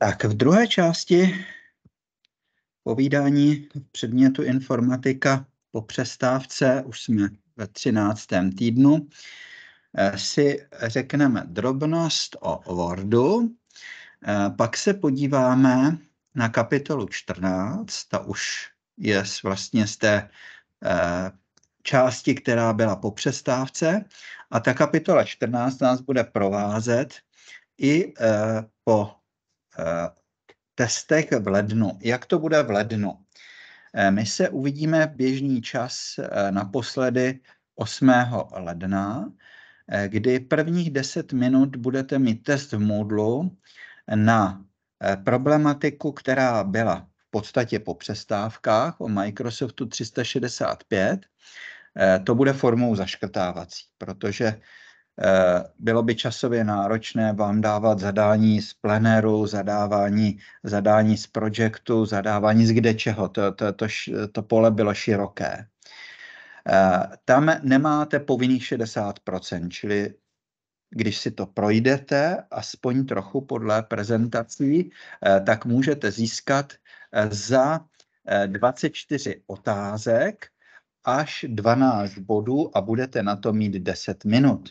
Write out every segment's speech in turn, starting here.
Tak v druhé části povídání předmětu informatika po přestávce, už jsme ve 13. týdnu, eh, si řekneme drobnost o Wordu, eh, pak se podíváme na kapitolu 14, ta už je vlastně z té eh, části, která byla po přestávce. A ta kapitola 14 nás bude provázet i po Eh, testech v lednu. Jak to bude v lednu? Eh, my se uvidíme v běžný čas eh, naposledy 8. ledna, kdy prvních 10 minut budete mít test v Moodle na problematiku, která byla v podstatě po přestávkách o Microsoftu 365. To bude formou zaškrtávací, protože Eh, bylo by časově náročné vám dávat zadání z plenéru, zadávání, zadání z projektu, zadávání z kde čeho. To, to, to, to pole bylo široké. Eh, tam nemáte povinných 60%, čili když si to projdete, aspoň trochu podle prezentací, eh, tak můžete získat za 24 otázek až 12 bodů a budete na to mít 10 minut.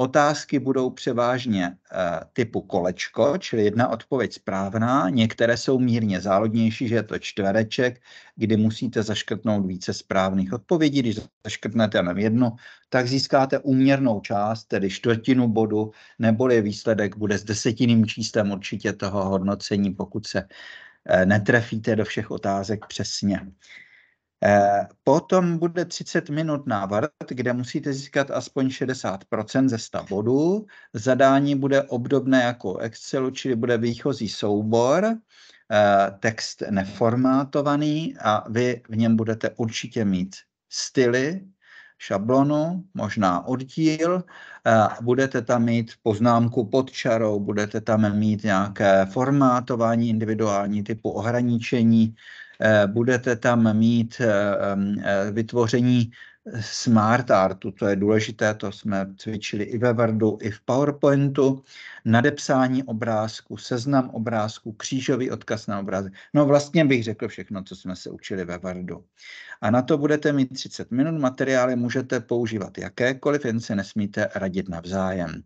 Otázky budou převážně eh, typu kolečko, čili jedna odpověď správná. Některé jsou mírně záludnější, že je to čtvereček, kdy musíte zaškrtnout více správných odpovědí. Když zaškrtnete jenom jednu, tak získáte úměrnou část, tedy čtvrtinu bodu, neboli výsledek bude s desetinným číslem určitě toho hodnocení, pokud se eh, netrefíte do všech otázek přesně. Eh, potom bude 30 minut návrat, kde musíte získat aspoň 60% ze 100 bodů. Zadání bude obdobné jako Excelu, čili bude výchozí soubor, eh, text neformátovaný a vy v něm budete určitě mít styly, šablonu, možná oddíl, eh, budete tam mít poznámku pod čarou, budete tam mít nějaké formátování individuální typu ohraničení, Eh, budete tam mít eh, eh, vytvoření smart artu, to je důležité, to jsme cvičili i ve Wordu, i v PowerPointu, nadepsání obrázku, seznam obrázku, křížový odkaz na obrázek. No vlastně bych řekl všechno, co jsme se učili ve Wordu. A na to budete mít 30 minut, materiály můžete používat jakékoliv, jen se nesmíte radit navzájem.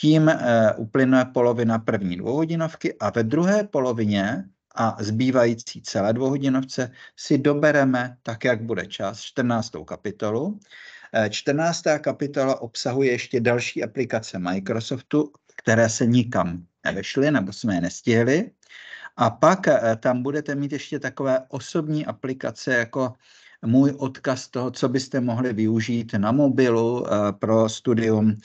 Tím e, uplyne polovina první dvouhodinovky a ve druhé polovině a zbývající celé dvouhodinovce si dobereme tak, jak bude čas, 14. kapitolu. 14. Eh, kapitola obsahuje ještě další aplikace Microsoftu, které se nikam nevešly nebo jsme je nestihli. A pak eh, tam budete mít ještě takové osobní aplikace jako můj odkaz toho, co byste mohli využít na mobilu eh, pro studium,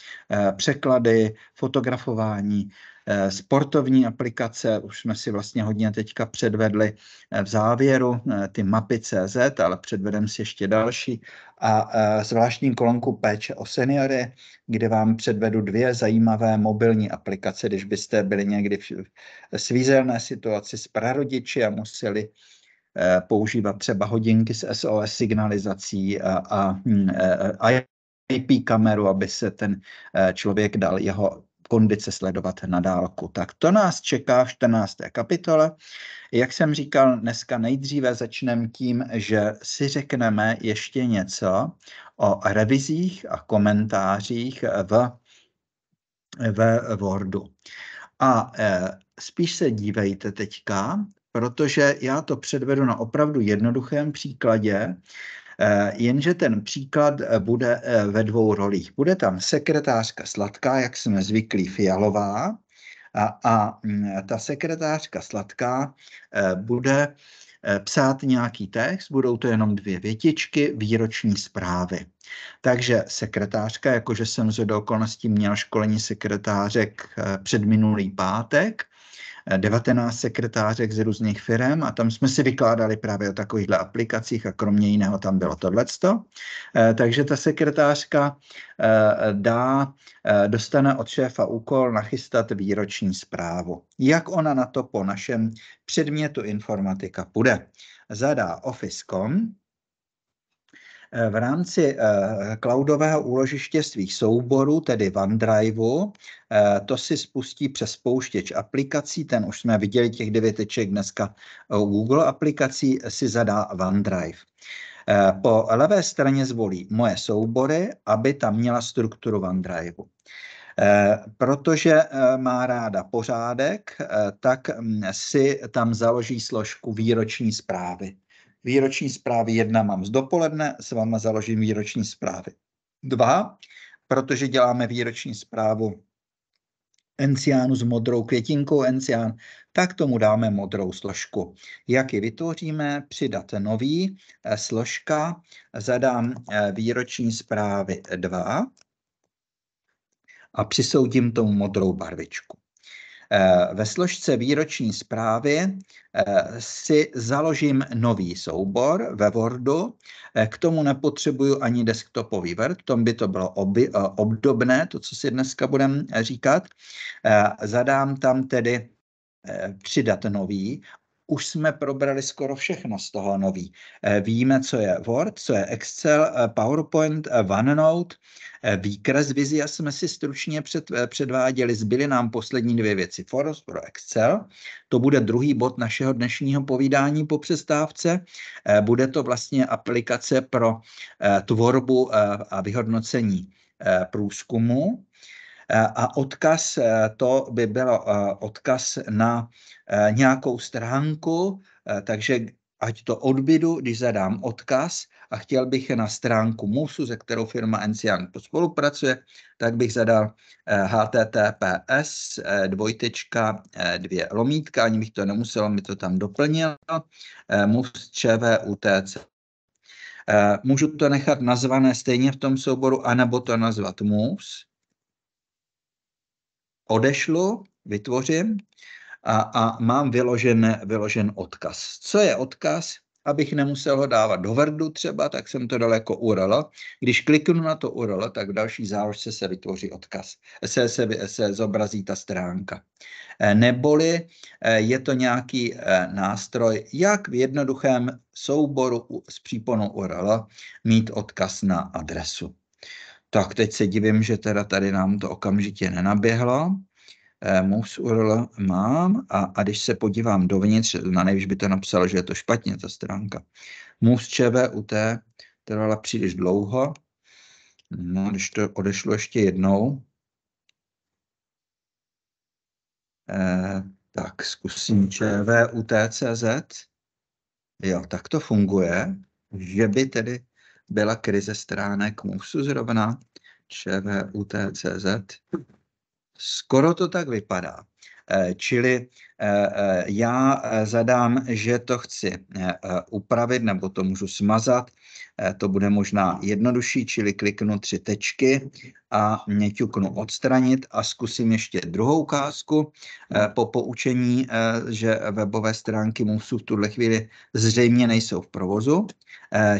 překlady, fotografování, Eh, sportovní aplikace, už jsme si vlastně hodně teďka předvedli eh, v závěru eh, ty mapy CZ, ale předvedem si ještě další a zvláštní kolonku péče o seniory, kde vám předvedu dvě zajímavé mobilní aplikace, když byste byli někdy v svízelné situaci s prarodiči a museli používat třeba hodinky s SOS signalizací a, a, a mm, IP kameru, aby se ten člověk dal jeho kondice sledovat na dálku. Tak to nás čeká v 14. kapitole. Jak jsem říkal, dneska nejdříve začneme tím, že si řekneme ještě něco o revizích a komentářích v, v Wordu. A e, spíš se dívejte teďka, protože já to předvedu na opravdu jednoduchém příkladě, Eh, jenže ten příklad eh, bude eh, ve dvou rolích. Bude tam sekretářka sladká, jak jsme zvyklí, fialová, a, a mm, ta sekretářka sladká bude psát nějaký text, budou to jenom dvě větičky, výroční zprávy. Takže sekretářka, jakože jsem z okolností měl školení sekretářek před minulý pátek, 19 sekretářek z různých firm a tam jsme si vykládali právě o takovýchhle aplikacích a kromě jiného tam bylo tohleto. Eh, takže ta sekretářka eh, dá, eh, dostane od šéfa úkol nachystat výroční zprávu. Jak ona na to po našem předmětu informatika půjde? Zadá Office.com, Eh, v rámci eh, cloudového úložiště svých souborů, tedy OneDriveu, eh, to si spustí přes spouštěč aplikací, ten už jsme viděli těch devět teček dneska Google aplikací, si zadá OneDrive. Po levé straně zvolí moje soubory, aby tam měla strukturu OneDriveu. Protože má ráda pořádek, tak mm, si tam založí složku výroční zprávy výroční zprávy 1 mám z dopoledne, s váma založím výroční zprávy 2, protože děláme výroční zprávu enciánu s modrou květinkou encián, tak tomu dáme modrou složku. Jak ji vytvoříme? Přidat nový eh, složka, zadám eh, výroční zprávy 2 a přisoudím tomu modrou barvičku. Eh, ve složce výroční zprávy eh, si založím nový soubor ve Wordu. Eh, k tomu nepotřebuju ani desktopový Word, v tom by to bylo oby, obdobné, to, co si dneska budeme říkat. Zadám tam tedy přidat nový, už jsme probrali skoro všechno z toho nový. Eh, víme, co je Word, co je Excel, eh, PowerPoint, eh, OneNote, výkres vizia jsme si stručně před, předváděli, zbyly nám poslední dvě věci. Foros pro Excel, to bude druhý bod našeho dnešního povídání po přestávce. Bude to vlastně aplikace pro tvorbu a vyhodnocení průzkumu. Eh, a odkaz, eh, to by byl eh, odkaz na nějakou stránku, takže ať to odbydu, když zadám odkaz a chtěl bych na stránku MUSu, se kterou firma Encian spolupracuje, tak bych zadal https dvojtečka dvě lomítka, ani bych to nemusel, mi to tam doplnilo, mus čvutc. Můžu to nechat nazvané stejně v tom souboru, anebo to nazvat mus odešlu, vytvořím a, a mám vyložen, vyložen odkaz. Co je odkaz? Abych nemusel ho dávat do Wordu třeba, tak jsem to dal jako URL. Když kliknu na to URL, tak v další záložce se vytvoří odkaz. Se, se, se zobrazí ta stránka. E, neboli e, je to nějaký e, nástroj, jak v jednoduchém souboru s příponou URL mít odkaz na adresu. Tak teď se divím, že teda tady nám to okamžitě nenaběhlo. Eh, mouse URL mám a, a když se podívám dovnitř, na nejvíc by to napsal, že je to špatně ta stránka. Mouse ČVUT trvala příliš dlouho. No, když to odešlo ještě jednou. Eh, tak zkusím ČVUT.cz. Jo, tak to funguje, že by tedy byla krize stránek MUSu zrovna, ČVUTCZ. Skoro to tak vypadá. Eh, čili eh, eh, já zadám, že to chci upravit nebo to můžu smazat. To bude možná jednodušší, čili kliknu tři tečky a neťuknu odstranit a zkusím ještě druhou ukázku po poučení, že webové stránky MUSu v tuhle chvíli zřejmě nejsou v provozu,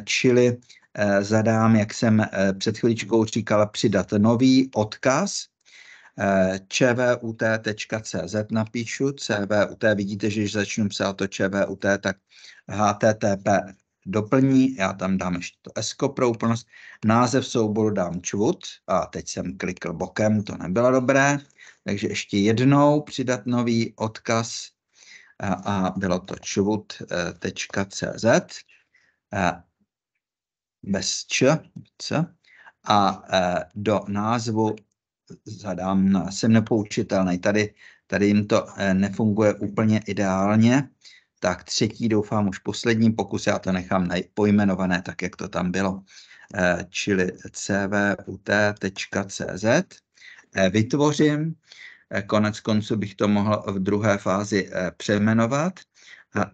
čili Eh, zadám, jak jsem eh, před chvíličkou říkal, přidat nový odkaz cvut.cz eh, napíšu, cvut, vidíte, že když začnu psát to cvut, tak http doplní, já tam dám ještě to esko pro úplnost, název souboru dám čvut a teď jsem klikl bokem, to nebylo dobré, takže ještě jednou přidat nový odkaz a, a bylo to čvut.cz bez č, c, a e, do názvu zadám jsem nepoučitelný. Tady, tady jim to e, nefunguje úplně ideálně. Tak třetí, doufám, už poslední pokus, já to nechám pojmenované tak, jak to tam bylo, e, čili cvut.cz. Vytvořím, konec konců bych to mohl v druhé fázi přejmenovat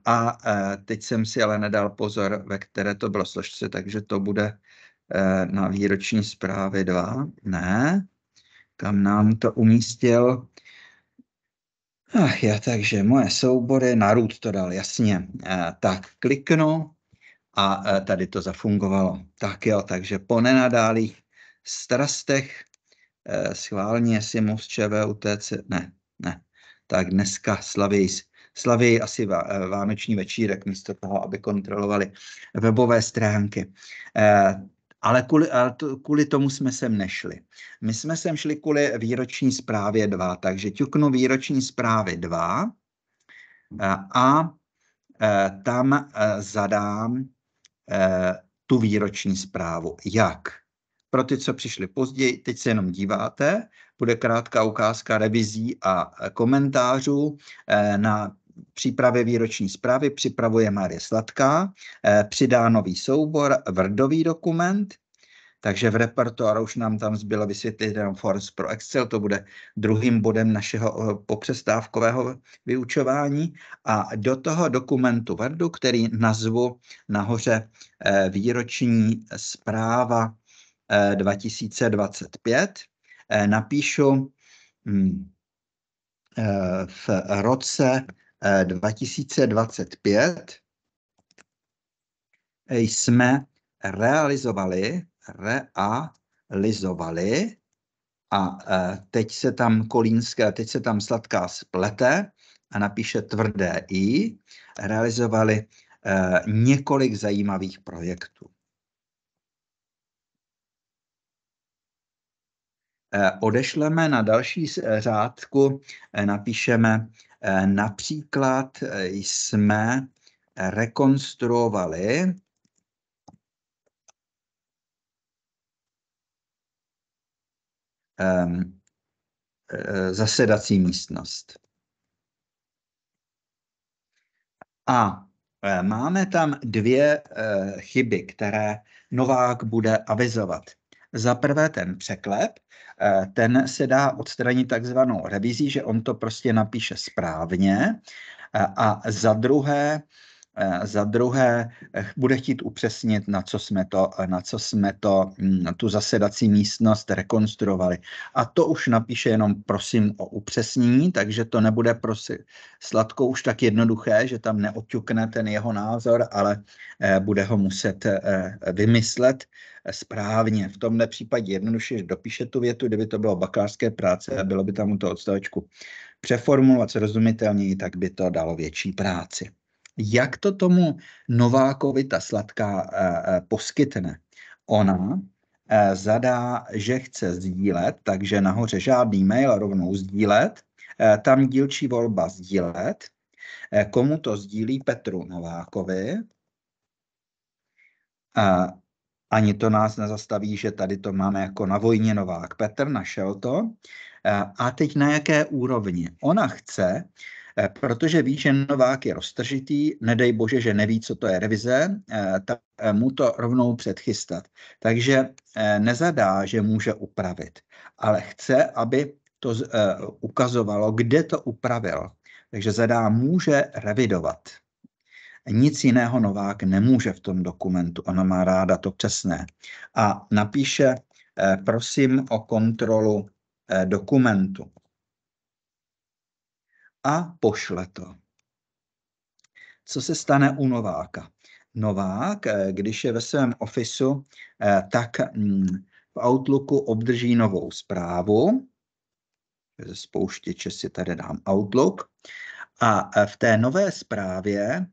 a teď jsem si ale nedal pozor, ve které to bylo složce, takže to bude eh, na výroční zprávy 2. Ne, kam nám to umístil. Ach já, takže moje soubory, Narut to dal, jasně. Eh, tak kliknu a eh, tady to zafungovalo. Tak jo, takže po nenadálých strastech schválně si mu z ČVUTC, ne, ne, tak dneska slavíš slaví asi eh, vánoční večírek místo toho, aby kontrolovali webové stránky. Eh, ale kvůli, ale to, kvůli tomu jsme sem nešli. My jsme sem šli kvůli výroční zprávě 2, takže ťuknu výroční zprávy 2 eh, a tam zadám tu výroční zprávu. Jak? Pro ty, co přišli později, teď se jenom díváte, bude krátká ukázka revizí a komentářů na přípravě výroční zprávy připravuje Marie Sladká, eh, přidá nový soubor, vrdový dokument, takže v repertoáru už nám tam zbylo vysvětlit jenom Force pro Excel, to bude druhým bodem našeho eh, popřestávkového vyučování. A do toho dokumentu Vardu, který nazvu nahoře eh, výroční zpráva 2025, napíšu hm, v roce 2025 eh, jsme realizovali, realizovali a eh, teď se tam kolínské, teď se tam sladká splete a napíše tvrdé i, realizovali eh, několik zajímavých projektů. Odešleme na další řádku, napíšeme Eh, například eh, jsme rekonstruovali ehm, eh, zasedací místnost. A máme tam dvě chyby, které Novák bude avizovat. Za prvé ten překlep, Eh, ten se dá odstranit takzvanou revizí, že on to prostě napíše správně. Eh, a za druhé, Eh, za druhé, eh, bude chtít upřesnit, na co jsme to, eh, na co jsme to na hm, tu zasedací místnost rekonstruovali. A to už napíše jenom prosím o upřesnění, takže to nebude pro Sladko už tak jednoduché, že tam neoťukne ten jeho názor, ale bude ho muset vymyslet správně. V tomhle případě jednoduše dopíše tu větu, kdyby to bylo bakalářské práce a bylo by tam u toho odstavečku přeformulovat srozumitelněji, tak by to dalo větší práci jak to tomu Novákovi ta sladká eh, eh, poskytne. Ona eh, zadá, že chce sdílet, takže nahoře žádný mail rovnou sdílet, tam dílčí volba sdílet, komu to sdílí Petru Novákovi. Ani to nás nezastaví, že tady to máme jako na vojně Novák. Petr našel to. A teď na jaké úrovni? Ona chce, Eh, protože ví, že Novák je roztržitý, nedej bože, že neví, co to je revize, eh, tak eh, mu to rovnou předchystat. Takže nezadá, že může upravit, ale chce, aby to ukazovalo, kde to upravil. Takže zadá může revidovat. Nic jiného Novák nemůže v tom dokumentu, ona má ráda to přesné. A napíše, prosím o kontrolu dokumentu a pošle to. Co se stane u Nováka? Novák, eh, když je ve svém ofisu, eh, tak mm, v Outlooku obdrží novou zprávu. Ze spouštěče si tady dám Outlook. A eh, v té nové zprávě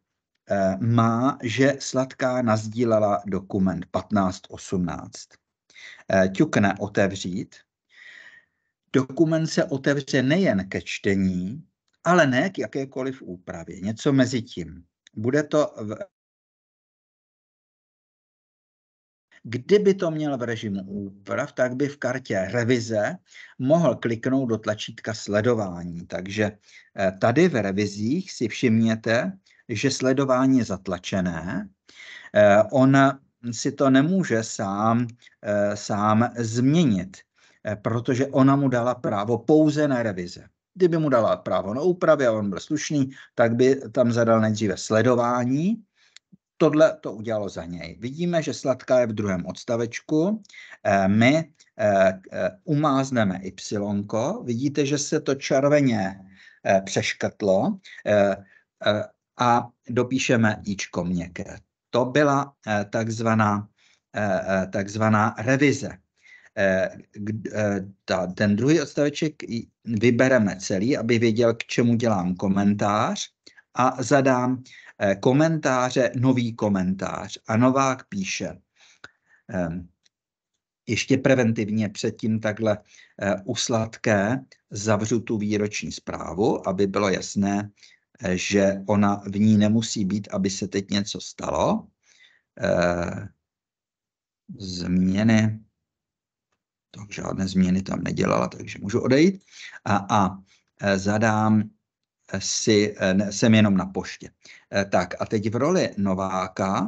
má, že Sladká nazdílela dokument 1518. Ťukne otevřít. Dokument se otevře nejen ke čtení, ale ne k jakékoliv úpravě, něco mezi tím. Bude to v, Kdyby to měl v režimu úprav, tak by v kartě revize mohl kliknout do tlačítka sledování. Takže eh, tady v revizích si všimněte, že sledování je zatlačené. Eh, on si to nemůže sám, eh, sám změnit, protože ona mu dala právo pouze na revize kdyby mu dala právo na úpravy a on byl slušný, tak by tam zadal nejdříve sledování. Tohle to udělalo za něj. Vidíme, že sladká je v druhém odstavečku. Eh, my eh, eh, umázneme Y. Vidíte, že se to červeně přeškatlo a dopíšeme Ičko měkké. To byla takzvaná, takzvaná revize. Eh, eh, ta, ten druhý odstaveček vybereme celý, aby věděl, k čemu dělám komentář a zadám eh, komentáře, nový komentář. A Novák píše, ehm, ještě preventivně předtím takhle usladké zavřu tu výroční zprávu, aby bylo jasné, že ona v ní nemusí být, aby se teď něco stalo. Změny to žádné změny tam nedělala, takže můžu odejít a, a e, zadám e, si, e, ne, jsem jenom na poště. Tak a teď v roli Nováka,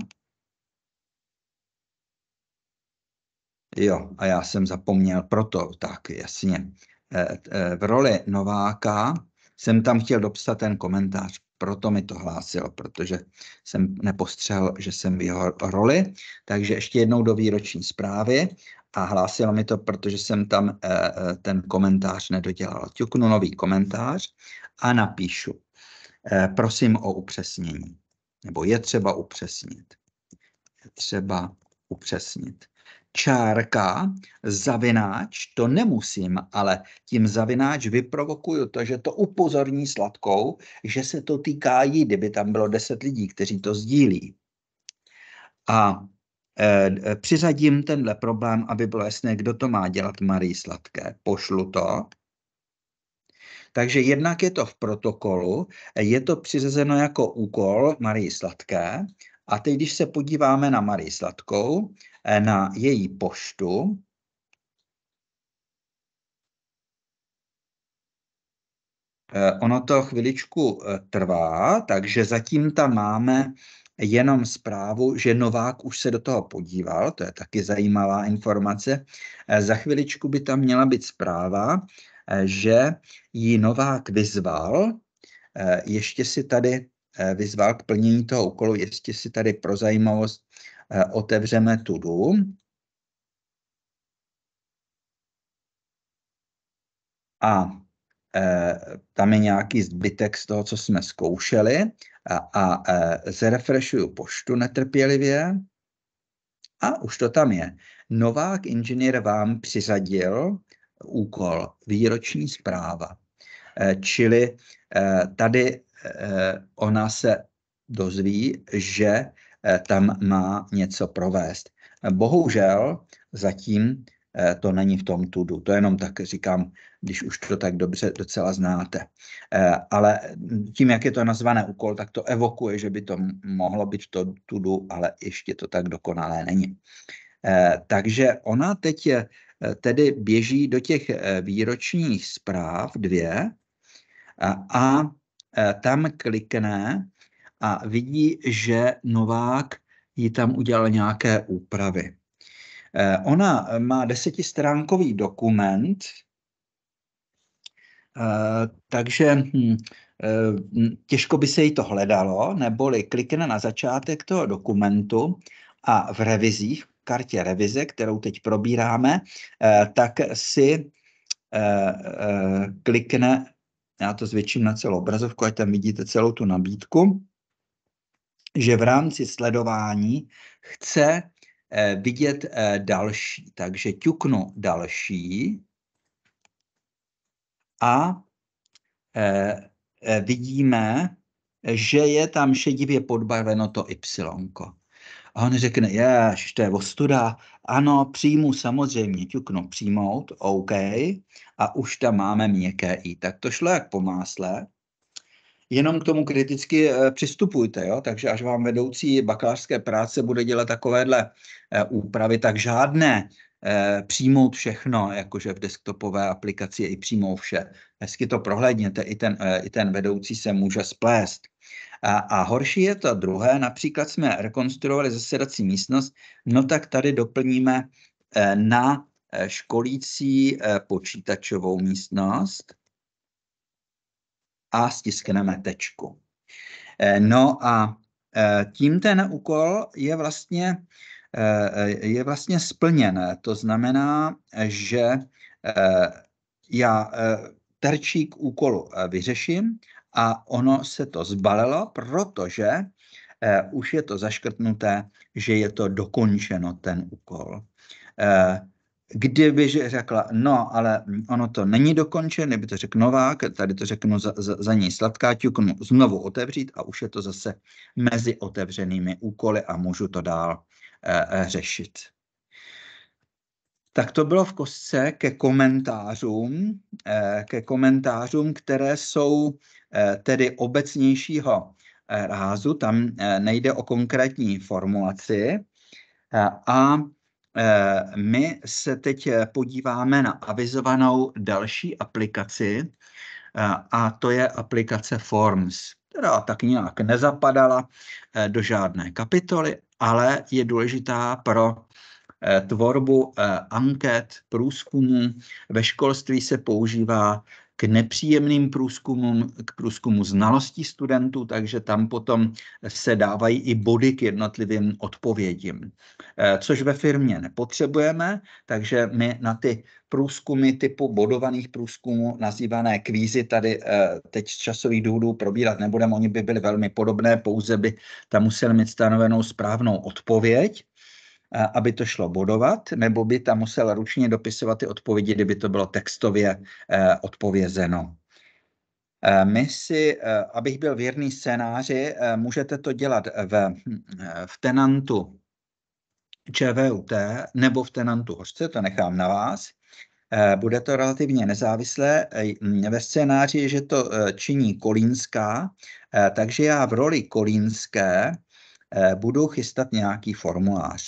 jo, a já jsem zapomněl proto, tak jasně, v roli Nováka jsem tam chtěl dopsat ten komentář, proto mi to hlásilo, protože jsem nepostřel, že jsem v jeho roli. Takže ještě jednou do výroční zprávy a hlásilo mi to, protože jsem tam eh, eh, ten komentář nedodělal. Ťuknu nový komentář a napíšu. Eh, prosím o upřesnění. Nebo je třeba upřesnit. Je třeba upřesnit. Čárka, zavináč, to nemusím, ale tím zavináč vyprovokuju to, že to upozorní sladkou, že se to týká jí, kdyby tam bylo deset lidí, kteří to sdílí. A Eh, eh, přiřadím tenhle problém, aby bylo jasné, kdo to má dělat Marii Sladké. Pošlu to. Takže jednak je to v protokolu, eh, je to přiřazeno jako úkol Marii Sladké. A teď, když se podíváme na Marii Sladkou, na její poštu, Ono to chviličku trvá, takže zatím tam máme jenom zprávu, že Novák už se do toho podíval, to je taky zajímavá informace. Eh, za chviličku by tam měla být zpráva, eh, že ji Novák vyzval, eh, ještě si tady vyzval k plnění toho úkolu, ještě si tady pro zajímavost otevřeme tudu. A Eh, tam je nějaký zbytek z toho, co jsme zkoušeli a, a eh, zrefreshuju poštu netrpělivě a už to tam je. Novák inženýr vám přizadil úkol výroční zpráva. Eh, čili tady ona se dozví, že tam má něco provést. Bohužel zatím Eh, to není v tom tudu. To jenom tak říkám, když už to tak dobře docela znáte. Eh, ale tím, jak je to nazvané úkol, tak to evokuje, že by to mohlo být v tom tudu, ale ještě to tak dokonalé není. Eh, takže ona teď je, tedy běží do těch výročních zpráv dvě a tam klikne a vidí, že Novák ji tam udělal nějaké úpravy. Eh, ona eh, má desetistránkový dokument, eh, takže hm, hm, těžko by se jí to hledalo, neboli klikne na začátek toho dokumentu a v revizích, v kartě revize, kterou teď probíráme, tak si klikne, já to zvětším na celou obrazovku, ať tam vidíte celou tu nabídku, že v rámci sledování chce Eh, vidět eh, další. Takže ťuknu další a eh, vidíme, že je tam šedivě podbarveno to Y. A on řekne, jež, to je ostuda. Ano, přijmu samozřejmě, ťuknu přijmout, OK. A už tam máme měkké I. Tak to šlo jak po másle jenom k tomu kriticky eh, přistupujte. Jo? Takže až vám vedoucí bakalářské práce bude dělat takovéhle eh, úpravy, tak žádné eh, přijmout všechno, jakože v desktopové aplikaci je i přijmou vše. Hezky to prohlédněte, i ten, i ten vedoucí se může splést. A, a horší je to druhé, například jsme rekonstruovali zasedací místnost, no tak tady doplníme na školící počítačovou místnost a stiskneme tečku. Eh, no a eh, tím ten úkol je vlastně, eh, je vlastně splněn. To znamená, že já terčík úkolu vyřeším a ono se to zbalilo, protože už je to zaškrtnuté, že je to dokončeno ten úkol kdyby řekla, no, ale ono to není dokončené, kdyby to řekl Novák, tady to řeknu za, za, za ní sladká ťuknu, znovu otevřít a už je to zase mezi otevřenými úkoly a můžu to dál eh, eh, řešit. Tak to bylo v kostce ke komentářům, eh, ke komentářům, které jsou eh, tedy obecnějšího eh, rázu, tam eh, nejde o konkrétní formulaci eh, a Eh, my se teď eh, podíváme na avizovanou další aplikaci, eh, a to je aplikace Forms, která tak nějak nezapadala do žádné kapitoly, ale je důležitá pro tvorbu anket, průzkumu. Ve školství se používá k nepříjemným průzkumům, k průzkumu znalostí studentů, takže tam potom se dávají i body k jednotlivým odpovědím, eh, což ve firmě nepotřebujeme, takže my na ty průzkumy typu bodovaných průzkumů, nazývané kvízy, tady eh, teď z časových důvodů probírat nebudeme, oni by byly velmi podobné, pouze by tam museli mít stanovenou správnou odpověď aby to šlo bodovat, nebo by tam musel ručně dopisovat ty odpovědi, kdyby to bylo textově e, odpovězeno. E, my si, e, abych byl věrný scénáři, můžete to dělat v, v tenantu ČVUT nebo v tenantu hořce, to nechám na vás. Bude to relativně nezávislé. Ve scénáři je, že to činí Kolínská, takže já v roli Kolínské budu chystat nějaký formulář.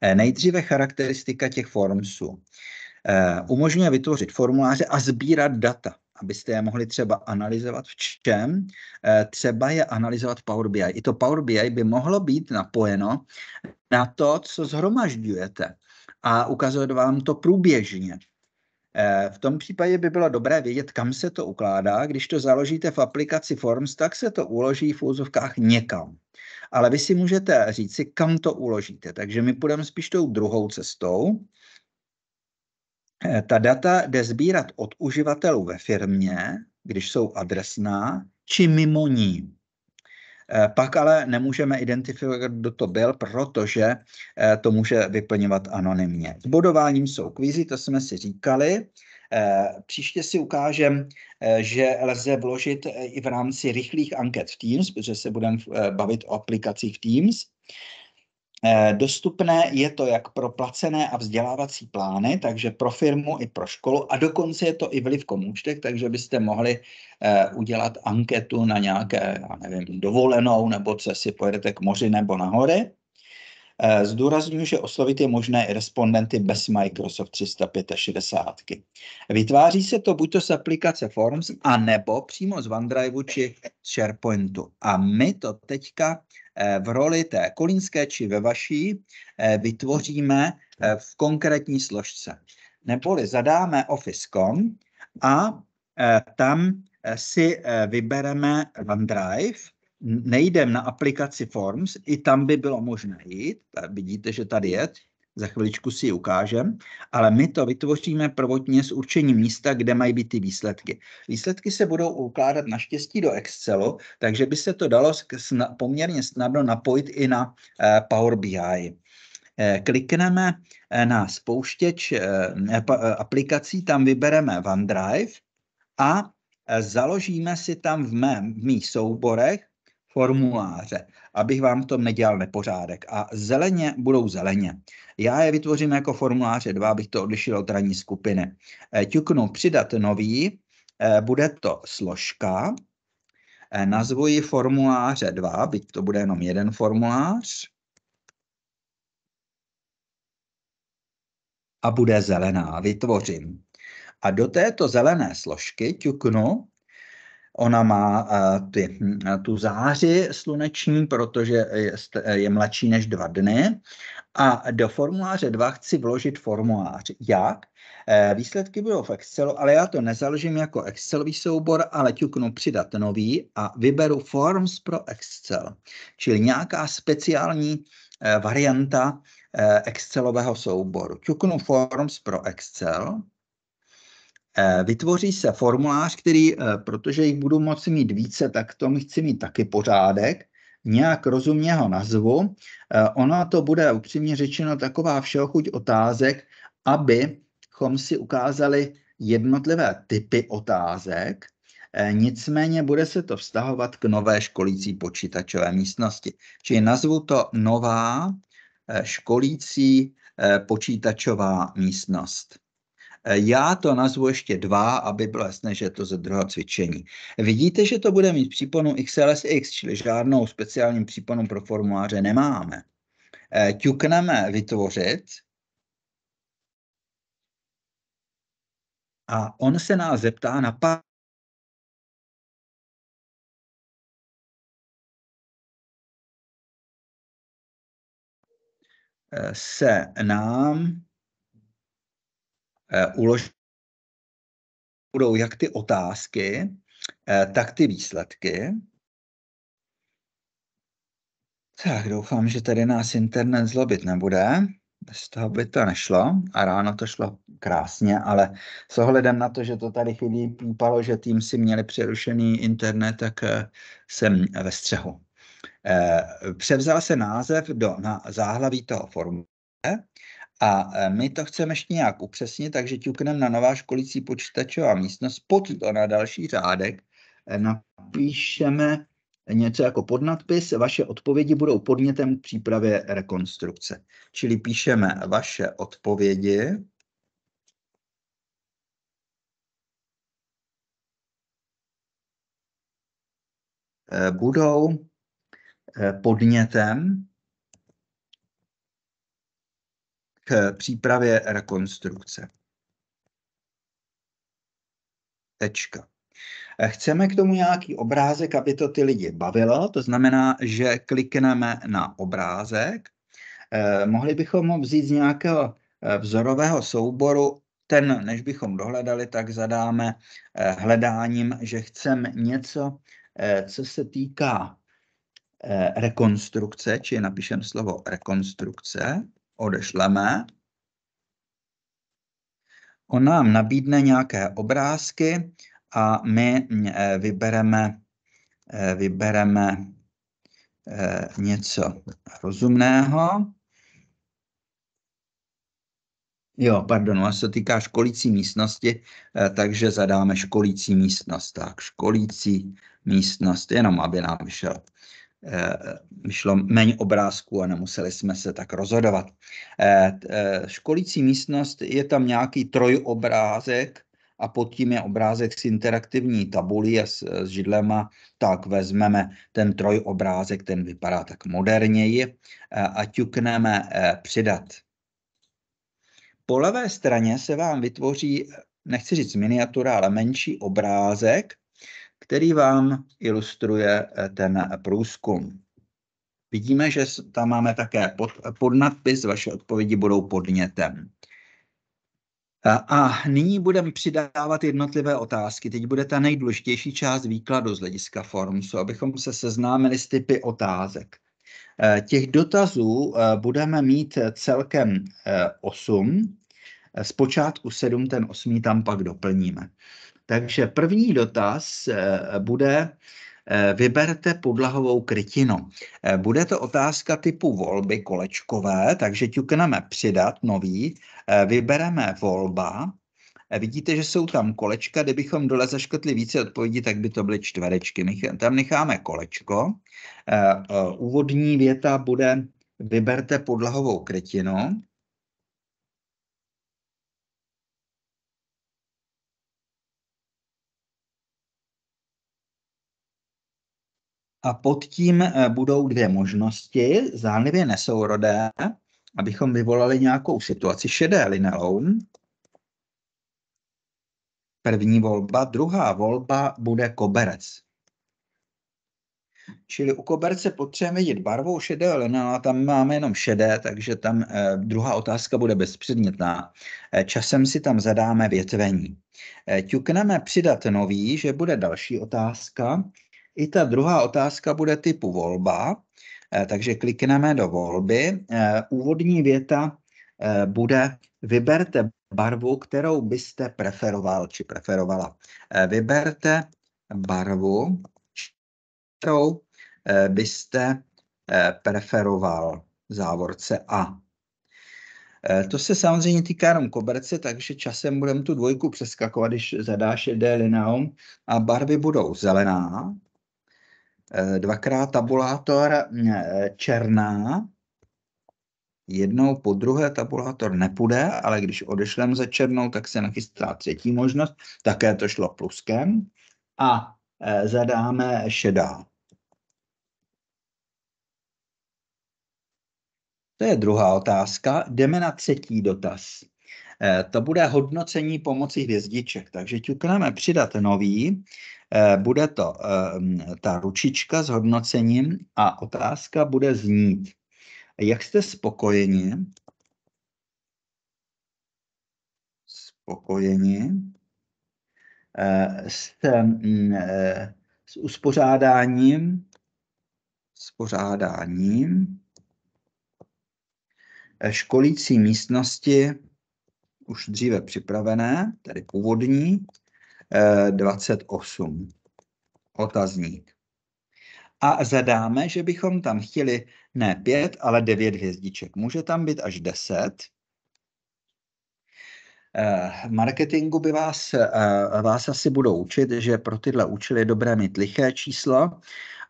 Eh, nejdříve charakteristika těch formsů. Eh, umožňuje vytvořit formuláře a sbírat data abyste je mohli třeba analyzovat v čem, eh, třeba je analyzovat v Power BI. I to Power BI by mohlo být napojeno na to, co zhromažďujete a ukazovat vám to průběžně. Eh, v tom případě by bylo dobré vědět, kam se to ukládá. Když to založíte v aplikaci Forms, tak se to uloží v úzovkách někam. Ale vy si můžete říci, kam to uložíte. Takže my půjdeme spíš tou druhou cestou. Eh, ta data jde sbírat od uživatelů ve firmě, když jsou adresná, či mimo ní. Eh, pak ale nemůžeme identifikovat, kdo to byl, protože eh, to může vyplňovat anonymně. S bodováním jsou kvízy, to jsme si říkali. Eh, příště si ukážem, že lze vložit i v rámci rychlých anket v Teams, protože se budeme bavit o aplikacích v Teams. Eh, dostupné je to jak pro placené a vzdělávací plány, takže pro firmu i pro školu a dokonce je to i vliv komůčtek, takže byste mohli eh, udělat anketu na nějaké, já nevím, dovolenou nebo co si pojedete k moři nebo na eh, Zdůraznuju, že oslovit je možné i respondenty bez Microsoft 365. Vytváří se to buďto z aplikace Forms, a nebo přímo z OneDrive či z SharePointu. A my to teďka Eh, v roli té kolínské či ve vaší eh, vytvoříme eh, v konkrétní složce. Neboli zadáme office.com a tam si vybereme OneDrive, nejdeme na aplikaci Forms, i tam by bylo možné jít, vidíte, že tady je, za chviličku si ji ukážem, ale my to vytvoříme prvotně s určením místa, kde mají být ty výsledky. Výsledky se budou ukládat naštěstí do Excelu, takže by se to dalo sna- poměrně snadno napojit i na eh, Power BI. Eh, klikneme eh, na spouštěč eh, eh, eh, aplikací, tam vybereme OneDrive a založíme si tam v, mé v mých souborech formuláře, abych vám v tom nedělal nepořádek. A zeleně budou zeleně. Já je vytvořím jako formuláře 2, abych to odlišil od ranní skupiny. Eh, ťuknu přidat nový, eh, bude to složka, eh, nazvu formuláře 2, byť to bude jenom jeden formulář, a bude zelená, vytvořím. A do této zelené složky ťuknu Ona má eh, ty, eh, tu záři sluneční, protože je, eh, je mladší než dva dny. A do formuláře 2 chci vložit formulář. Jak? Výsledky budou v Excelu, ale já to nezaložím jako Excelový soubor, ale ťuknu přidat nový a vyberu Forms pro Excel, čili nějaká speciální varianta Excelového souboru. Ťuknu Forms pro Excel Eh, vytvoří se formulář, který, eh, protože jich budu moci mít více, tak to mi chci mít taky pořádek. Nějak rozumně ho nazvu. Eh, Ona to bude upřímně řečeno taková všeochuť otázek, abychom si ukázali jednotlivé typy otázek. Nicméně bude se to vztahovat k nové školící počítačové místnosti. Čili nazvu to nová školící počítačová místnost. Eh, já to nazvu ještě dva, aby bylo jasné, že je to ze druhého cvičení. Vidíte, že to bude mít příponu XLSX, čili žádnou speciální příponu pro formuláře nemáme. Eh, ťukneme vytvořit a on se nás zeptá na pár eh, se nám Eh, ulož budou jak ty otázky, eh, tak ty výsledky. Tak doufám, že tady nás internet zlobit nebude. Z toho by to nešlo a ráno to šlo krásně, ale s ohledem na to, že to tady chvíli pípalo, že tým si měli přerušený internet, tak eh, jsem ve střehu. Převzal se název do, na záhlaví toho formule. A eh, my to chceme ještě nějak upřesnit, takže ťukneme na nová školící počítačová místnost, pod to na další řádek eh, napíšeme něco jako podnadpis, vaše odpovědi budou podnětem k přípravě rekonstrukce. Čili píšeme vaše odpovědi, eh, budou podnětem přípravě rekonstrukce. Tečka. Chceme k tomu nějaký obrázek, aby to ty lidi bavilo, to znamená, že klikneme na obrázek. Eh, mohli bychom ho vzít z nějakého eh, vzorového souboru ten, než bychom dohledali, tak zadáme eh, hledáním, že chceme něco, eh, co se týká eh, rekonstrukce, či napíšem slovo rekonstrukce odešleme. On nám nabídne nějaké obrázky a my eh, vybereme, eh, vybereme eh, něco rozumného. Jo, pardon, ono se týká školící místnosti, takže zadáme školící místnost. Tak, školící místnost, jenom aby nám vyšel Eh, šlo méně obrázků a nemuseli jsme se tak rozhodovat. Eh, eh, školící místnost je tam nějaký trojobrázek a pod tím je obrázek s interaktivní tabulí a s, s židlema. Tak vezmeme ten trojobrázek, ten vypadá tak moderněji a ťukneme přidat. Po levé straně se vám vytvoří, nechci říct miniatura, ale menší obrázek, který vám ilustruje eh, ten eh, průzkum. Vidíme, že tam máme také pod, eh, podnadpis, vaše odpovědi budou podnětem. A nyní budeme přidávat jednotlivé otázky. Teď bude ta nejdůležitější část výkladu z hlediska Formsu, abychom se seznámili s typy otázek. Těch dotazů budeme mít celkem 8, zpočátku 7, ten 8 tam pak doplníme. Takže první dotaz eh, bude, eh, vyberte podlahovou krytinu. Eh, bude to otázka typu volby kolečkové, takže ťukneme přidat nový, vybereme volba, Vidíte, že jsou tam kolečka, kdybychom dole zaškrtli více odpovědí, tak by to byly čtverečky. My tam necháme kolečko. Úvodní věta bude vyberte podlahovou krytinu. A pod tím eh, budou dvě možnosti, zdánlivě nesourodé, abychom vyvolali nějakou situaci šedé linelou. První volba. Druhá volba bude koberec. Čili u koberce potřebujeme vidět barvou šedé linela, tam máme jenom šedé, takže tam eh, druhá otázka bude bezpředmětná. Eh, časem si tam zadáme větvení. Eh, přidat nový, že bude další otázka. I ta druhá otázka bude typu volba, eh, takže klikneme do volby. Eh, úvodní věta eh, bude vyberte barvu, kterou byste preferoval či preferovala. Vyberte barvu, kterou byste preferoval závorce A. To se samozřejmě týká jenom koberce, takže časem budeme tu dvojku přeskakovat, když zadáš D linaum a barvy budou zelená, Eh, dvakrát tabulátor eh, černá, jednou po druhé tabulátor nepůjde, ale když odešlem za černou, tak se nachystá třetí možnost, také to šlo pluskem a eh, zadáme šedá. To je druhá otázka. Jdeme na třetí dotaz. Eh, to bude hodnocení pomocí hvězdiček, takže ťukneme přidat nový, eh, bude to ehm, ta ručička s hodnocením a otázka bude znít. Jak jste spokojeni? Spokojeni eh, s, mm, s uspořádáním, spořádáním školící místnosti už dříve připravené, tedy původní, 28. Eh, Otazník. A zadáme, že bychom tam chtěli ne 5, ale 9 hvězdiček. Může tam být až 10. V eh, marketingu by vás, eh, vás asi budou učit, že pro tyhle účely je dobré mít liché číslo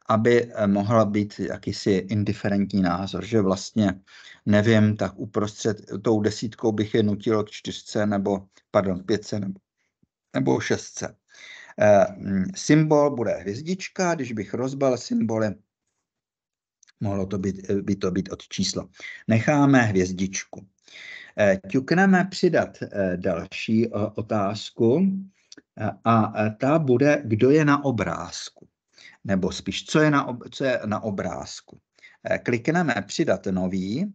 aby eh, mohl být jakýsi indiferentní názor, že vlastně nevím, tak uprostřed tou desítkou bych je nutil k čtyřce nebo, pardon, pětce nebo, nebo šestce. E, symbol bude hvězdička, když bych rozbal symboly, mohlo to být, eh, by to být od číslo. Necháme hvězdičku. E, ťukneme přidat e, další o, otázku a ta bude, kdo je na obrázku nebo spíš co je na, ob, co je na obrázku. Eh, klikneme přidat nový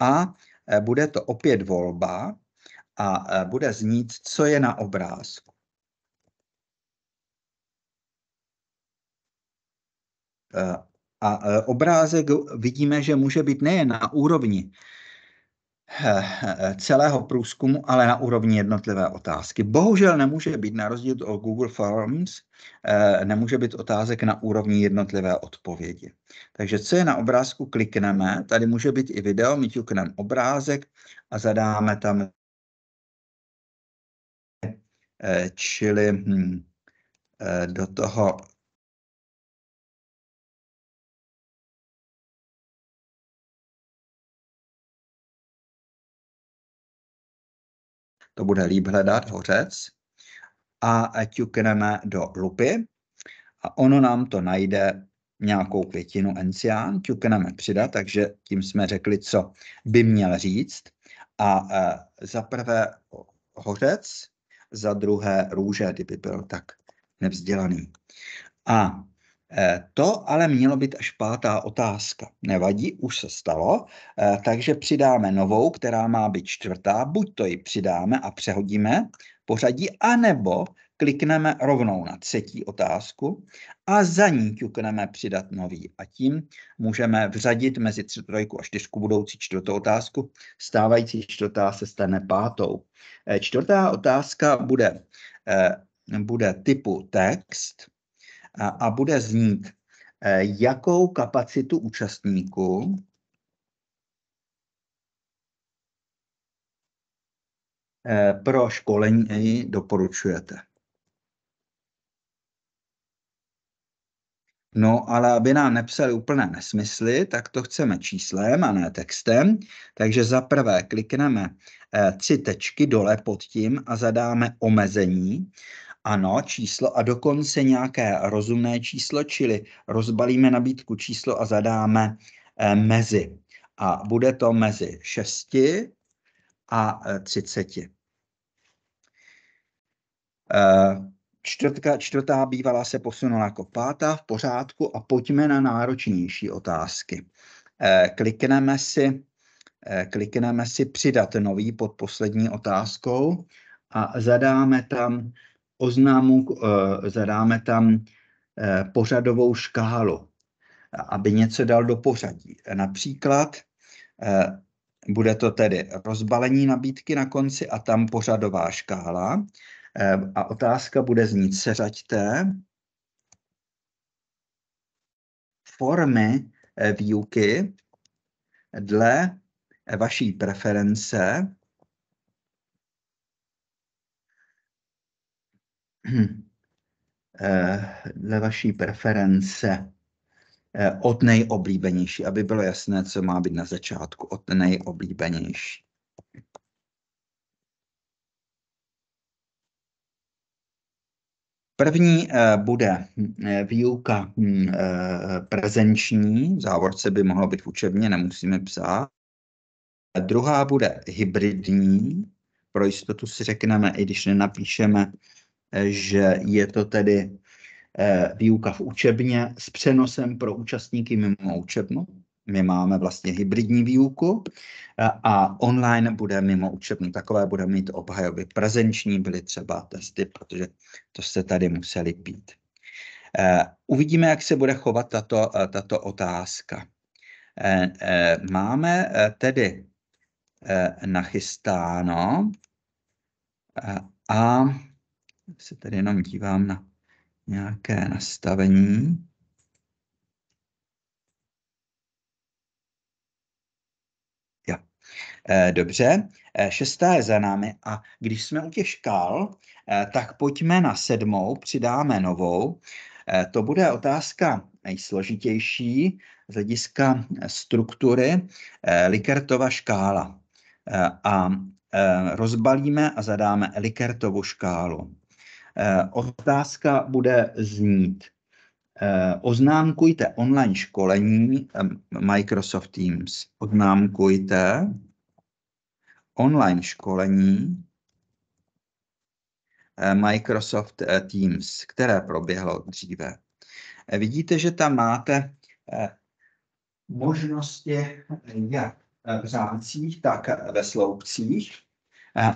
a eh, bude to opět volba a eh, bude znít, co je na obrázku. A obrázek vidíme, že může být nejen na úrovni Eh, eh, celého průzkumu, ale na úrovni jednotlivé otázky. Bohužel nemůže být, na rozdíl od Google Forms, eh, nemůže být otázek na úrovni jednotlivé odpovědi. Takže co je na obrázku, klikneme, tady může být i video, my ťukneme obrázek a zadáme tam čili hm, do toho to bude líp hledat, hořec, a ťukneme do lupy a ono nám to najde nějakou květinu encián, ťukneme přidat, takže tím jsme řekli, co by měl říct. A e, za prvé hořec, za druhé růže, kdyby byl tak nevzdělaný. A Eh, to ale mělo být až pátá otázka. Nevadí, už se stalo, eh, takže přidáme novou, která má být čtvrtá. Buď to ji přidáme a přehodíme pořadí, anebo klikneme rovnou na třetí otázku a za ní ťukneme přidat nový. A tím můžeme vřadit mezi trojku a čtyřku budoucí čtvrtou otázku. Stávající čtvrtá se stane pátou. Eh, čtvrtá otázka bude, bude typu text a bude znít, eh, jakou kapacitu účastníků eh, pro školení doporučujete. No, ale aby nám nepsali úplné nesmysly, tak to chceme číslem a ne textem. Takže za prvé klikneme eh, tři tečky dole pod tím a zadáme omezení ano číslo a dokonce nějaké rozumné číslo, čili rozbalíme nabídku číslo a zadáme eh, mezi. A bude to mezi 6 a 30. Eh, eh, čtvrtka, čtvrtá bývala se posunula jako pátá v pořádku a pojďme na náročnější otázky. klikneme si, klikneme si přidat nový pod poslední otázkou a zadáme tam oznamu eh, zadáme tam eh, pořadovou škálu, aby něco dal do pořadí. Například eh, bude to tedy rozbalení nabídky na konci a tam pořadová škála. A otázka bude znít, seřaďte formy výuky dle vaší preference Eh, dle vaší preference eh, od nejoblíbenější, aby bylo jasné, co má být na začátku, od nejoblíbenější. První eh, bude výuka hm, prezenční, v závorce by mohlo být v učebně, nemusíme psát. Druhá bude hybridní, pro jistotu si řekneme, i když nenapíšeme že je to tedy eh, výuka v učebně s přenosem pro účastníky mimo učebnu. My máme vlastně hybridní výuku eh, a online bude mimo učebnu. Takové bude mít obhajoby prezenční, byly třeba testy, protože to se tady museli pít. Eh, uvidíme, jak se bude chovat tato, tato otázka. Máme tedy nachystáno a se tady jenom dívám na nějaké nastavení. Jo. Eh, dobře, eh, šestá je za námi a když jsme u těch škál, eh, tak pojďme na sedmou, přidáme novou. To bude otázka nejsložitější z hlediska struktury Likertova škála. A rozbalíme a zadáme Likertovu škálu. Eh, otázka bude znít. Eh, oznámkujte online školení eh, Microsoft Teams. Oznámkujte online školení Microsoft Teams, které proběhlo dříve. Vidíte, že tam máte možnosti jak v řádcích, tak ve sloupcích.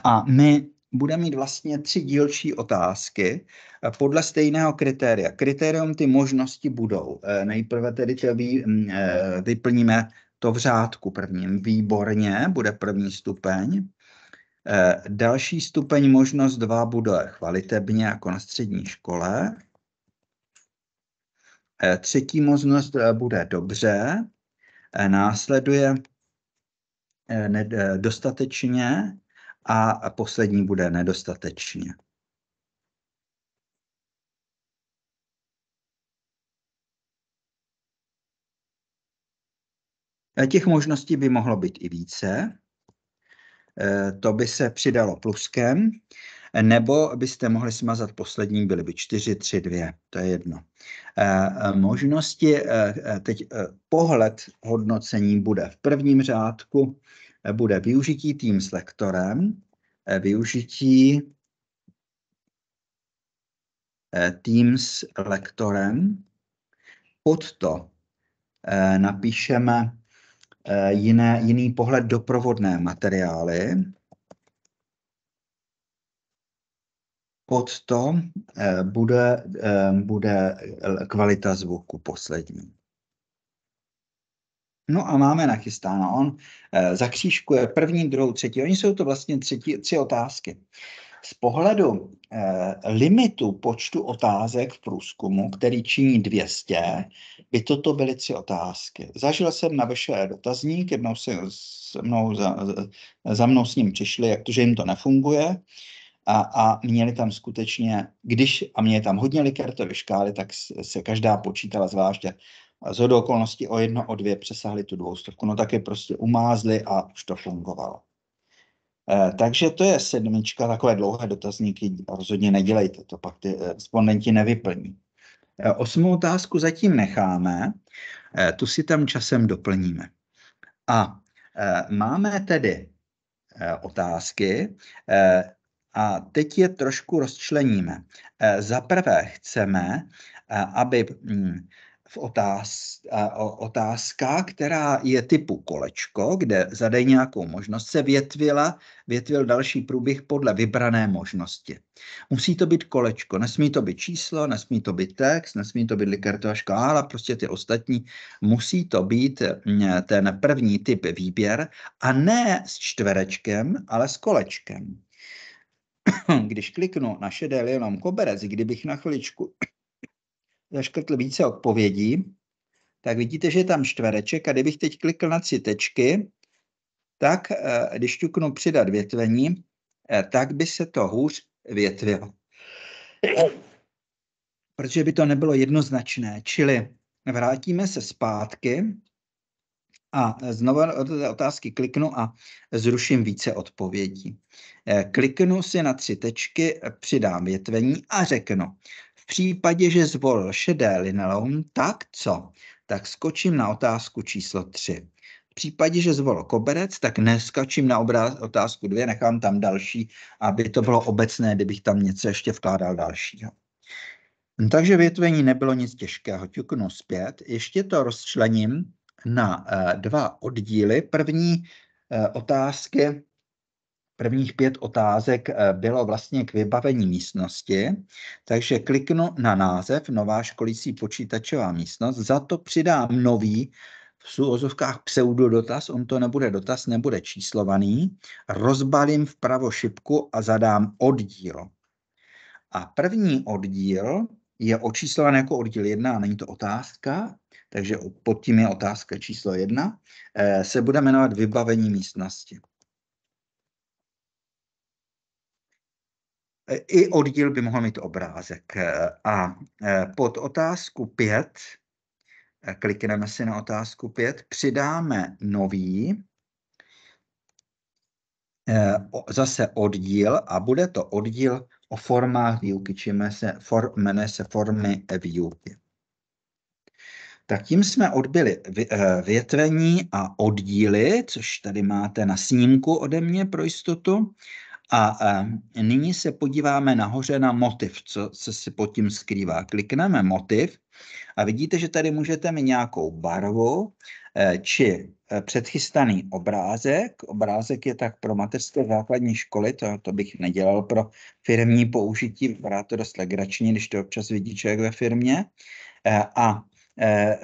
A my bude mít vlastně tři dílčí otázky eh, podle stejného kritéria. Kritérium ty možnosti budou. Eh, nejprve tedy mm, eh, vyplníme to v řádku prvním. Výborně bude první stupeň. Další stupeň možnost dva bude chvalitebně jako na střední škole. Třetí možnost bude dobře. Následuje dostatečně a poslední bude nedostatečně. Těch možností by mohlo být i více. E, to by se přidalo pluskem, nebo byste mohli smazat poslední, byly by 4, 3, 2, to je jedno. E, možnosti, e, teď pohled hodnocení bude v prvním řádku, bude využití tým s lektorem, eh, využití eh, tým s lektorem. Pod to eh, napíšeme jiné, jiný pohled doprovodné materiály. Pod to bude, bude kvalita zvuku poslední. No a máme nachystáno. On e, zakřížkuje první, druhou, třetí. Oni jsou to vlastně třetí, tři otázky. Z pohledu eh, limitu počtu otázek v průzkumu, který činí 200, by toto byly tři otázky. Zažil jsem na VŠE dotazník, jednou se se mnou, za, za mnou s ním přišli, jak to, že jim to nefunguje. A, a měli tam skutečně, když, a měli tam hodně likertové škály, tak se každá počítala zvláště z hodou okolností o jedno, o dvě přesahli tu dvoustovku. No tak je prostě umázli a už to fungovalo. Eh, takže to je sedmička, takové dlouhé dotazníky rozhodně nedělejte, to pak ty respondenti eh, nevyplní. Eh, osmou otázku zatím necháme, tu si tam časem doplníme. A máme tedy otázky a teď je trošku rozčleníme. Za prvé chceme, aby hm, v otázk, otázka, která je typu kolečko, kde zadej nějakou možnost, se větvila, větvil další průběh podle vybrané možnosti. Musí to být kolečko, nesmí to být číslo, nesmí to být text, nesmí to být likertová škála, prostě ty ostatní. Musí to být mm, ten první typ výběr a ne s čtverečkem, ale s kolečkem. Když kliknu na šedé lilom koberec, kdybych na chviličku zaškrtl více odpovědí, tak vidíte, že je tam čtvereček a kdybych teď klikl na tři tečky, tak eh, když ťuknu přidat větvení, eh, tak by se to hůř větvilo. Protože by to nebylo jednoznačné. Čili vrátíme se zpátky a znovu od té otázky kliknu a zruším více odpovědí. Eh, kliknu si na tři tečky, přidám větvení a řeknu, případě, že zvolil šedé linoleum, tak co? Tak skočím na otázku číslo 3. V případě, že zvolil koberec, tak neskočím na obráz, otázku 2, nechám tam další, aby to bylo obecné, kdybych tam něco ještě vkládal dalšího. Takže větvení nebylo nic těžkého. Ťuknu zpět, ještě to rozčlením na eh, dva oddíly. První eh, otázky Prvních pět otázek eh, bylo vlastně k vybavení místnosti, takže kliknu na název Nová školící počítačová místnost, za to přidám nový v úvozovkách pseudo dotaz, on to nebude dotaz, nebude číslovaný, rozbalím vpravo šipku a zadám oddíl. A první oddíl je očíslovaný jako oddíl 1, není to otázka, takže pod tím je otázka číslo 1, eh, se bude jmenovat vybavení místnosti. E, I oddíl by mohl mít obrázek. E, a e, pod otázku 5, klikneme si na otázku 5, přidáme nový, zase oddíl a bude to oddíl o formách výuky, či se, for, jmenuje se formy výuky. Tak tím jsme odbyli větvení a oddíly, což tady máte na snímku ode mě pro jistotu. A eh, nyní se podíváme nahoře na motiv, co, se se pod tím skrývá. Klikneme motiv a vidíte, že tady můžete mít nějakou barvu eh, či eh, předchystaný obrázek. Obrázek je tak pro mateřské základní školy, to, to bych nedělal pro firmní použití, vrát to dost legrační, když to občas vidí člověk ve firmě. a Eh,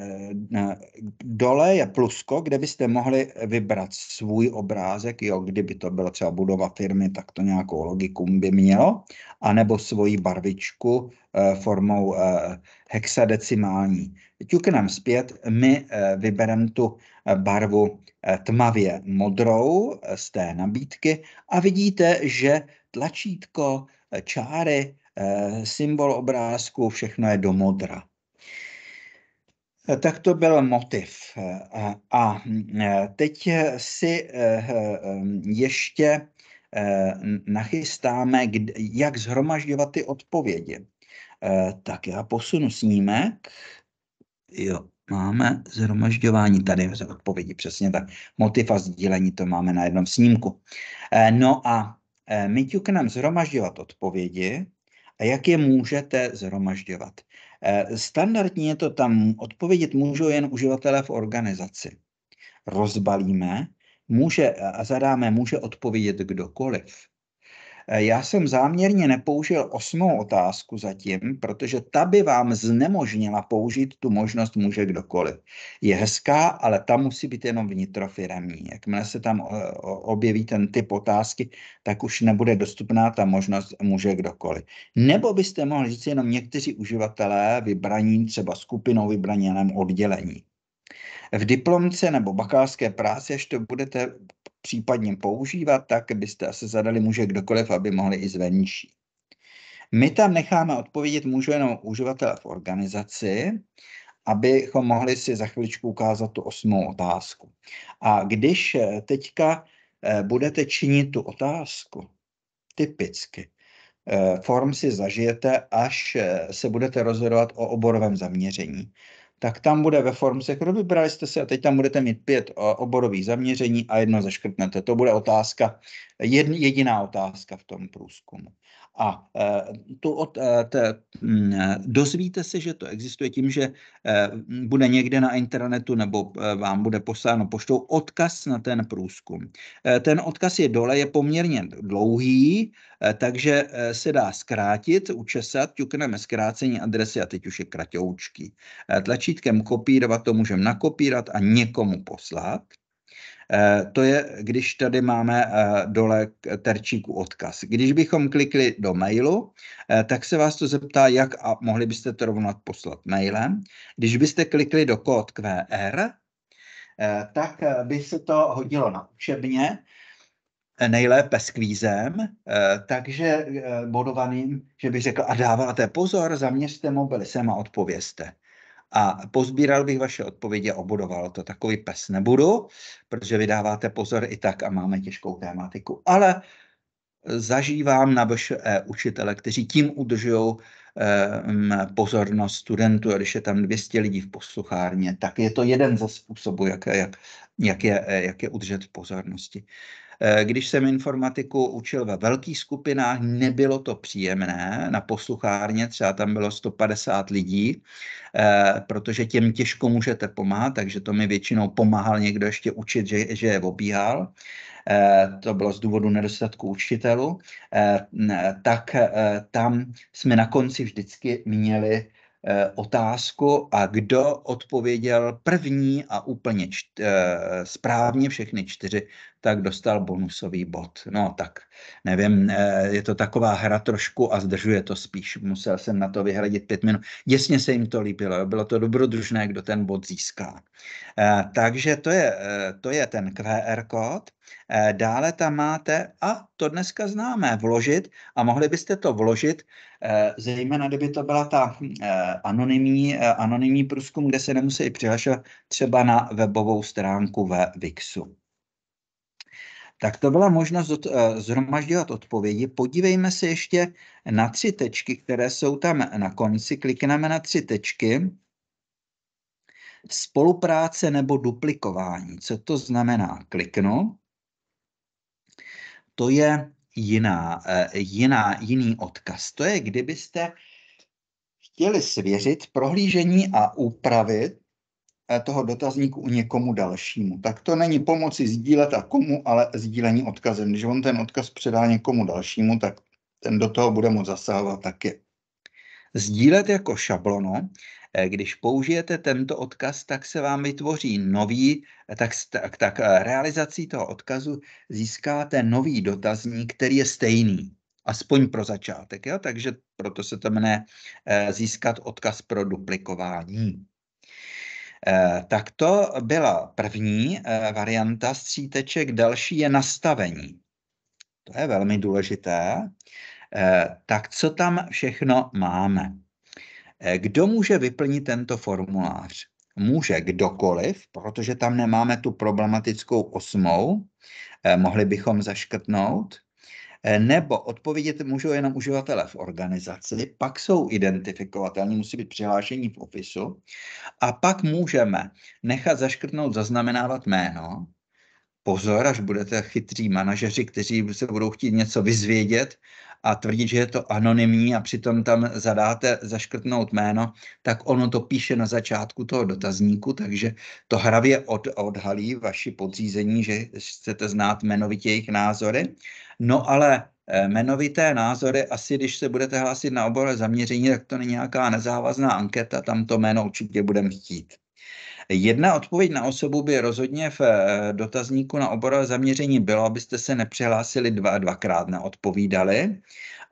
eh, dole je plusko, kde byste mohli vybrat svůj obrázek, jo, kdyby to byla třeba budova firmy, tak to nějakou logiku by mělo, anebo svoji barvičku eh, formou hexadecimální. Ťukneme zpět, my vybereme tu barvu tmavě modrou z té nabídky a vidíte, že tlačítko, čáry, symbol obrázku, všechno je do modra. Eh, tak to byl motiv. Eh, a eh, teď si ještě nachystáme, jak zhromažďovat ty odpovědi. Tak já posunu snímek. Jo, máme zhromažďování tady z odpovědi, přesně tak. Motiv a sdílení to máme na jednom snímku. No a my ťukneme zhromažďovat odpovědi a jak je můžete zhromažďovat. Eh, standardně to tam odpovědět můžou jen uživatelé v organizaci. Rozbalíme, může a zadáme, může odpovědět kdokoliv. Eh, já jsem záměrně nepoužil osmou otázku zatím, protože ta by vám znemožnila použít tu možnost může kdokoliv. Je hezká, ale ta musí být jenom vnitrofiremní. Jakmile se tam eh, objeví ten typ otázky, tak už nebude dostupná ta možnost může kdokoliv. Nebo byste mohli říct jenom někteří uživatelé vybraní třeba skupinou vybraněném oddělení. V diplomce nebo bakalářské práci, až to budete případně používat, tak byste asi zadali může kdokoliv, aby mohli i zvenčí. My tam necháme odpovědět můžu jenom uživatele v organizaci, abychom mohli si za chviličku ukázat tu osmou otázku. A když eh, teďka eh, budete činit tu otázku, typicky, eh, form si zažijete, až se budete rozhodovat o oborovém zaměření tak tam bude ve formce, kterou jako, no, vybrali jste si a teď tam budete mít pět eh, oborových zaměření a jedno zaškrtnete. To bude otázka, jediná otázka v tom průzkumu. A eh, tu od, eh, te, hm, eh, dozvíte se, že to existuje tím, že bude někde na internetu nebo vám bude posláno poštou odkaz na ten průzkum. Ten odkaz je dole, je poměrně dlouhý, takže se dá zkrátit, učesat, ťukneme zkrácení adresy a teď už je kratoučky. Tlačítkem kopírovat to můžeme nakopírat a někomu poslat. Eh, to je, když tady máme eh, dole terčíku odkaz. Když bychom klikli do mailu, eh, tak se vás to zeptá, jak a mohli byste to rovnat poslat mailem. Když byste klikli do kód QR, tak by se to hodilo na učebně, nejlépe s kvízem, takže bodovaným, že bych řekl, a dáváte pozor, zaměřte mobily sem a odpověste a pozbíral bych vaše odpovědi a obudoval to. Takový pes nebudu, protože vydáváte pozor i tak a máme těžkou tématiku. Ale zažívám na vše učitele, kteří tím udržují ehm, pozornost studentů, a když je tam 200 lidí v posluchárně, tak je to jeden ze způsobů, jak, jak, jak, je, jak je udržet v pozornosti. Eh, když jsem informatiku učil ve velkých skupinách, nebylo to příjemné. Na posluchárně třeba tam bylo 150 lidí, eh, protože těm těžko můžete pomáhat, takže to mi většinou pomáhal někdo ještě učit, že, že je obíhal eh, to bylo z důvodu nedostatku učitelů, tak tam jsme na konci vždycky měli otázku a kdo odpověděl první a úplně čty, správně všechny čtyři tak dostal bonusový bod. No tak, nevím, eh, je to taková hra trošku a zdržuje to spíš. Musel jsem na to vyhradit pět minut. Děsně se jim to líbilo, bylo to dobrodružné, kdo ten bod získá. Eh, takže to je, eh, to je ten QR kód. Dále tam máte, a to dneska známe, vložit, a mohli byste to vložit, zejména kdyby to byla ta anonymní, anonymní průzkum, kde se nemusí přihlašovat třeba na webovou stránku ve VIXu tak to byla možnost od, eh, zhromažďovat odpovědi. Podívejme se ještě na tři tečky, které jsou tam na konci. Klikneme na tři tečky. Spolupráce nebo duplikování. Co to znamená? Kliknu. To je jiná, eh, jiná, jiný odkaz. To je, kdybyste chtěli svěřit prohlížení a upravit Eh, toho dotazníku někomu dalšímu. Tak to není pomoci sdílet a komu, ale sdílení odkazem. Když on ten odkaz předá někomu dalšímu, tak ten do toho bude moc zasahovat taky. Sdílet jako šablono, eh, když použijete tento odkaz, tak se vám vytvoří nový, eh, tak, tak, tak realizací toho odkazu získáte nový dotazník, který je stejný, aspoň pro začátek. Jo? Takže proto se to jmenuje získat odkaz pro duplikování. Eh, tak to byla první eh, varianta stříteček, další je nastavení. To je velmi důležité. Eh, tak co tam všechno máme? Kdo může vyplnit tento formulář? Může kdokoliv, protože tam nemáme tu problematickou osmou, mohli bychom zaškrtnout. Eh, nebo odpovědět můžou jenom uživatelé v organizaci, pak jsou identifikovatelní, musí být přihlášení v ofisu a pak můžeme nechat zaškrtnout, zaznamenávat jméno, pozor, až budete chytří manažeři, kteří se budou chtít něco vyzvědět a tvrdit, že je to anonymní a přitom tam zadáte zaškrtnout jméno, tak ono to píše na začátku toho dotazníku, takže to hravě od, odhalí vaši podřízení, že chcete znát jmenovitě jejich názory. No ale eh, jmenovité názory, asi když se budete hlásit na obor zaměření, tak to není nějaká nezávazná anketa, tam to jméno určitě budeme chtít. Jedna odpověď na osobu by rozhodně v eh, dotazníku na oborové zaměření bylo, abyste se nepřihlásili dva, dvakrát neodpovídali.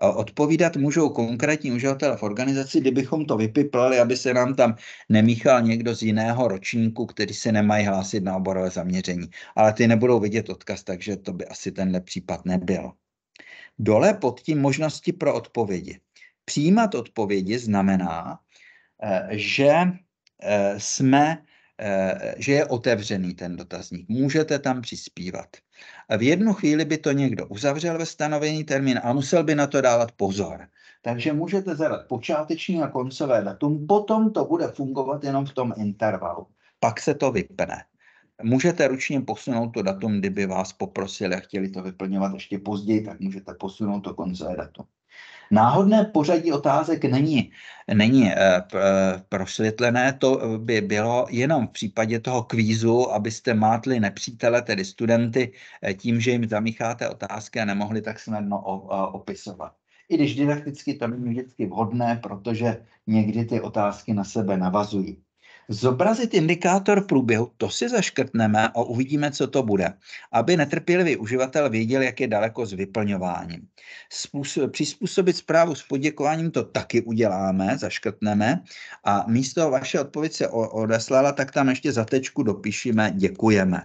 Eh, odpovídat můžou konkrétní uživatelé v organizaci, kdybychom to vypiplali, aby se nám tam nemíchal někdo z jiného ročníku, který se nemají hlásit na oborové zaměření. Ale ty nebudou vidět odkaz, takže to by asi tenhle případ nebyl. Dole pod tím možnosti pro odpovědi. Přijímat odpovědi znamená, eh, že jsme Eh, že je otevřený ten dotazník. Můžete tam přispívat. A v jednu chvíli by to někdo uzavřel ve stanovený termín a musel by na to dávat pozor. Takže můžete zadat počáteční a koncové datum, potom to bude fungovat jenom v tom intervalu. Pak se to vypne. Můžete ručně posunout to datum, kdyby vás poprosili a chtěli to vyplňovat ještě později, tak můžete posunout to koncové datum. Náhodné pořadí otázek není, není eh, eh, prosvětlené, to by bylo jenom v případě toho kvízu, abyste mátli nepřítele, tedy studenty, eh, tím, že jim zamícháte otázky a nemohli tak snadno opisovat. I když didakticky to není vždycky vhodné, protože někdy ty otázky na sebe navazují. Zobrazit indikátor průběhu, to si zaškrtneme a uvidíme, co to bude, aby netrpělivý uživatel věděl, jak je daleko s vyplňováním. Způsob, přizpůsobit zprávu s poděkováním, to taky uděláme, zaškrtneme a místo vaše odpověď se odeslala, tak tam ještě za tečku dopíšeme děkujeme.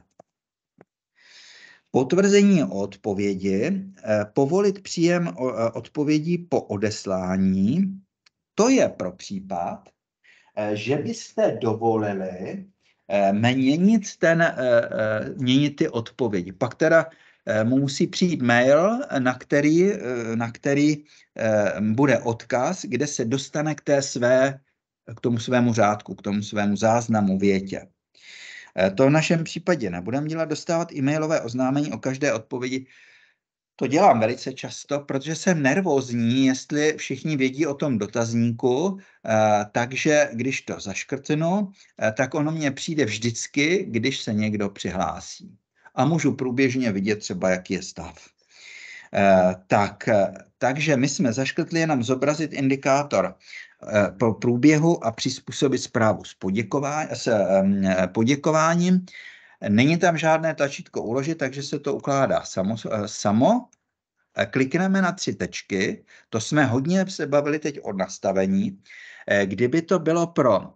Potvrzení odpovědi, eh, povolit příjem eh, odpovědí po odeslání, to je pro případ, Eh, že byste dovolili eh, měnit, ten, eh, měnit ty odpovědi. Pak teda mu musí přijít mail, na který, na který bude odkaz, kde se dostane k té své, k tomu svému řádku, k tomu svému záznamu větě. To v našem případě nebudeme dělat, dostávat e-mailové oznámení o každé odpovědi to dělám velice často, protože jsem nervózní, jestli všichni vědí o tom dotazníku, eh, takže když to zaškrtnu, eh, tak ono mě přijde vždycky, když se někdo přihlásí. A můžu průběžně vidět třeba, jaký je stav. Eh, tak, takže my jsme zaškrtli jenom zobrazit indikátor po průběhu a přizpůsobit zprávu s, s poděkováním. Není tam žádné tlačítko uložit, takže se to ukládá samo. Eh, samo. Eh, klikneme na tři tečky, to jsme hodně se bavili teď o nastavení. Eh, kdyby to bylo pro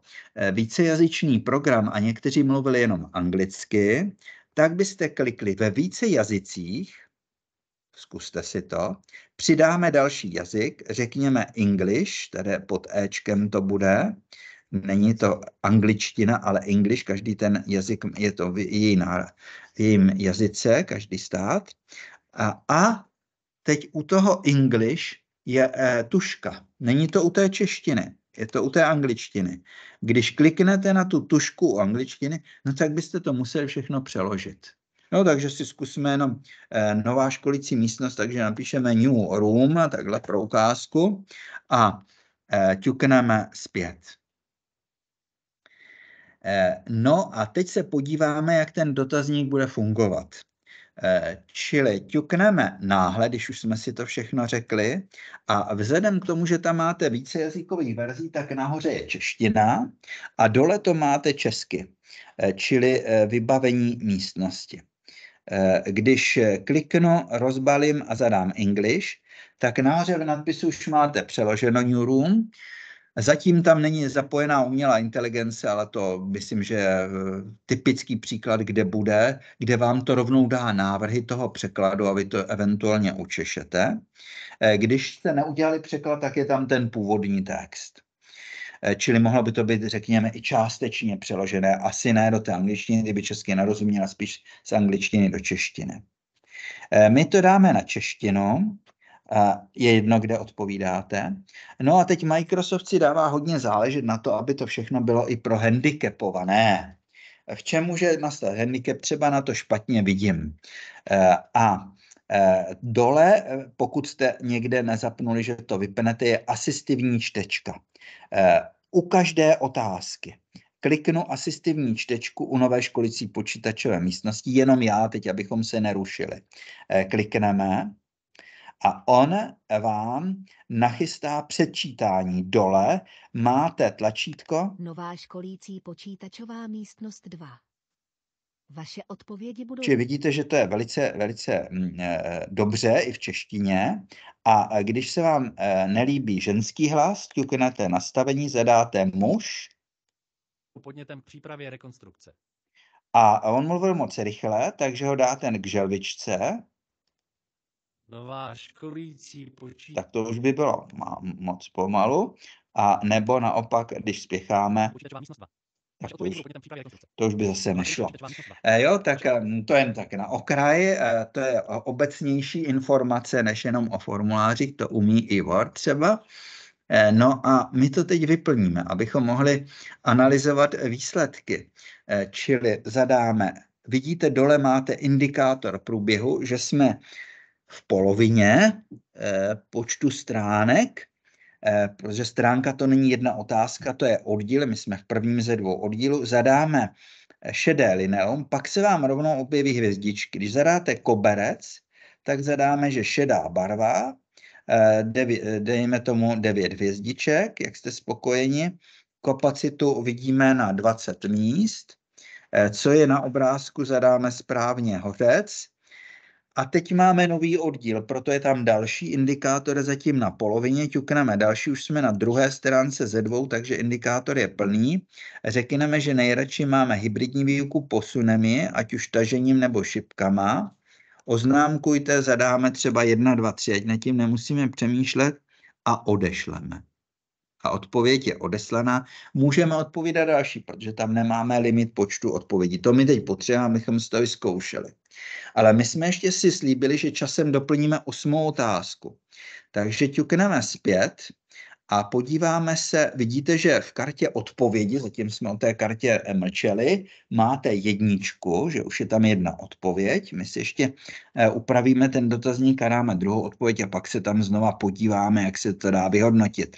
vícejazyčný program a někteří mluvili jenom anglicky, tak byste klikli ve více jazycích, zkuste si to, přidáme další jazyk, řekněme English, tedy pod Ečkem to bude, Není to angličtina, ale English, každý ten jazyk je to v jejím jazyce, každý stát. A, a teď u toho English je e, tuška. Není to u té češtiny, je to u té angličtiny. Když kliknete na tu tušku u angličtiny, no tak byste to museli všechno přeložit. No, takže si zkusme jenom e, nová školicí místnost, takže napíšeme new room, takhle pro ukázku a e, ťukneme zpět. Eh, no a teď se podíváme, jak ten dotazník bude fungovat. Eh, čili ťukneme náhle, když už jsme si to všechno řekli, a vzhledem k tomu, že tam máte více jazykových verzí, tak nahoře je čeština a dole to máte česky, eh, čili vybavení místnosti. Když kliknu, rozbalím a zadám English, tak nahoře v nadpisu už máte přeloženo New Room, Zatím tam není zapojená umělá inteligence, ale to myslím, že je eh, typický příklad, kde bude, kde vám to rovnou dá návrhy toho překladu a vy to eventuálně učešete. Eh, když jste neudělali překlad, tak je tam ten původní text. Eh, čili mohlo by to být, řekněme, i částečně přeložené, asi ne do té angličtiny, kdyby česky nerozuměla, spíš z angličtiny do češtiny. My to dáme na češtinu je jedno, kde odpovídáte. No a teď Microsoft si dává hodně záležet na to, aby to všechno bylo i pro handicapované. K čem může nastat handicap? Třeba na to špatně vidím. E, a e, dole, pokud jste někde nezapnuli, že to vypnete, je asistivní čtečka. E, u každé otázky kliknu asistivní čtečku u nové školicí počítačové místnosti, jenom já teď, abychom se nerušili. Klikneme a on vám nachystá předčítání. Dole máte tlačítko. Nová školící počítačová místnost 2. Vaše odpovědi budou... Či vidíte, že to je velice, velice e, dobře i v češtině. A když se vám e, nelíbí ženský hlas, kliknete nastavení, zadáte muž. Podnětem k přípravě rekonstrukce. A on mluvil moc rychle, takže ho dáte k želvičce nová školící počítač. Tak to už by bylo moc pomalu. A nebo naopak, když spěcháme, tak to už, to už by zase nešlo. E, jo, tak eh, to jen tak na okraji, e, eh, to je obecnější informace než jenom o formulářích, to umí i Word třeba. E, no a my to teď vyplníme, abychom mohli analyzovat výsledky. E, čili zadáme, vidíte, dole máte indikátor průběhu, že jsme v polovině eh, počtu stránek, eh, protože stránka to není jedna otázka, to je oddíl, my jsme v prvním ze dvou oddílů, zadáme eh, šedé lineum, pak se vám rovnou objeví hvězdičky. Když zadáte koberec, tak zadáme, že šedá barva, dejme tomu 9 hvězdiček, jak jste spokojeni. Kapacitu vidíme na 20 míst. Co je na obrázku, zadáme správně hořec. A teď máme nový oddíl, proto je tam další indikátor zatím na polovině, ťukneme další, už jsme na druhé stránce ze dvou, takže indikátor je plný. Řekneme, že nejradši máme hybridní výuku, posuneme ji, ať už tažením nebo šipkama. Oznámkujte, zadáme třeba 1, 2, 3, ať nad tím nemusíme přemýšlet a odešleme a odpověď je odeslaná, můžeme odpovídat další, protože tam nemáme limit počtu odpovědí. To my teď potřebujeme, abychom si to vyzkoušeli. Ale my jsme ještě si slíbili, že časem doplníme osmou otázku. Takže ťukneme zpět a podíváme se, vidíte, že v kartě odpovědi, zatím jsme o té kartě eh, mlčeli, máte jedničku, že už je tam jedna odpověď. My si ještě eh, upravíme ten dotazník a dáme druhou odpověď a pak se tam znova podíváme, jak se to dá vyhodnotit.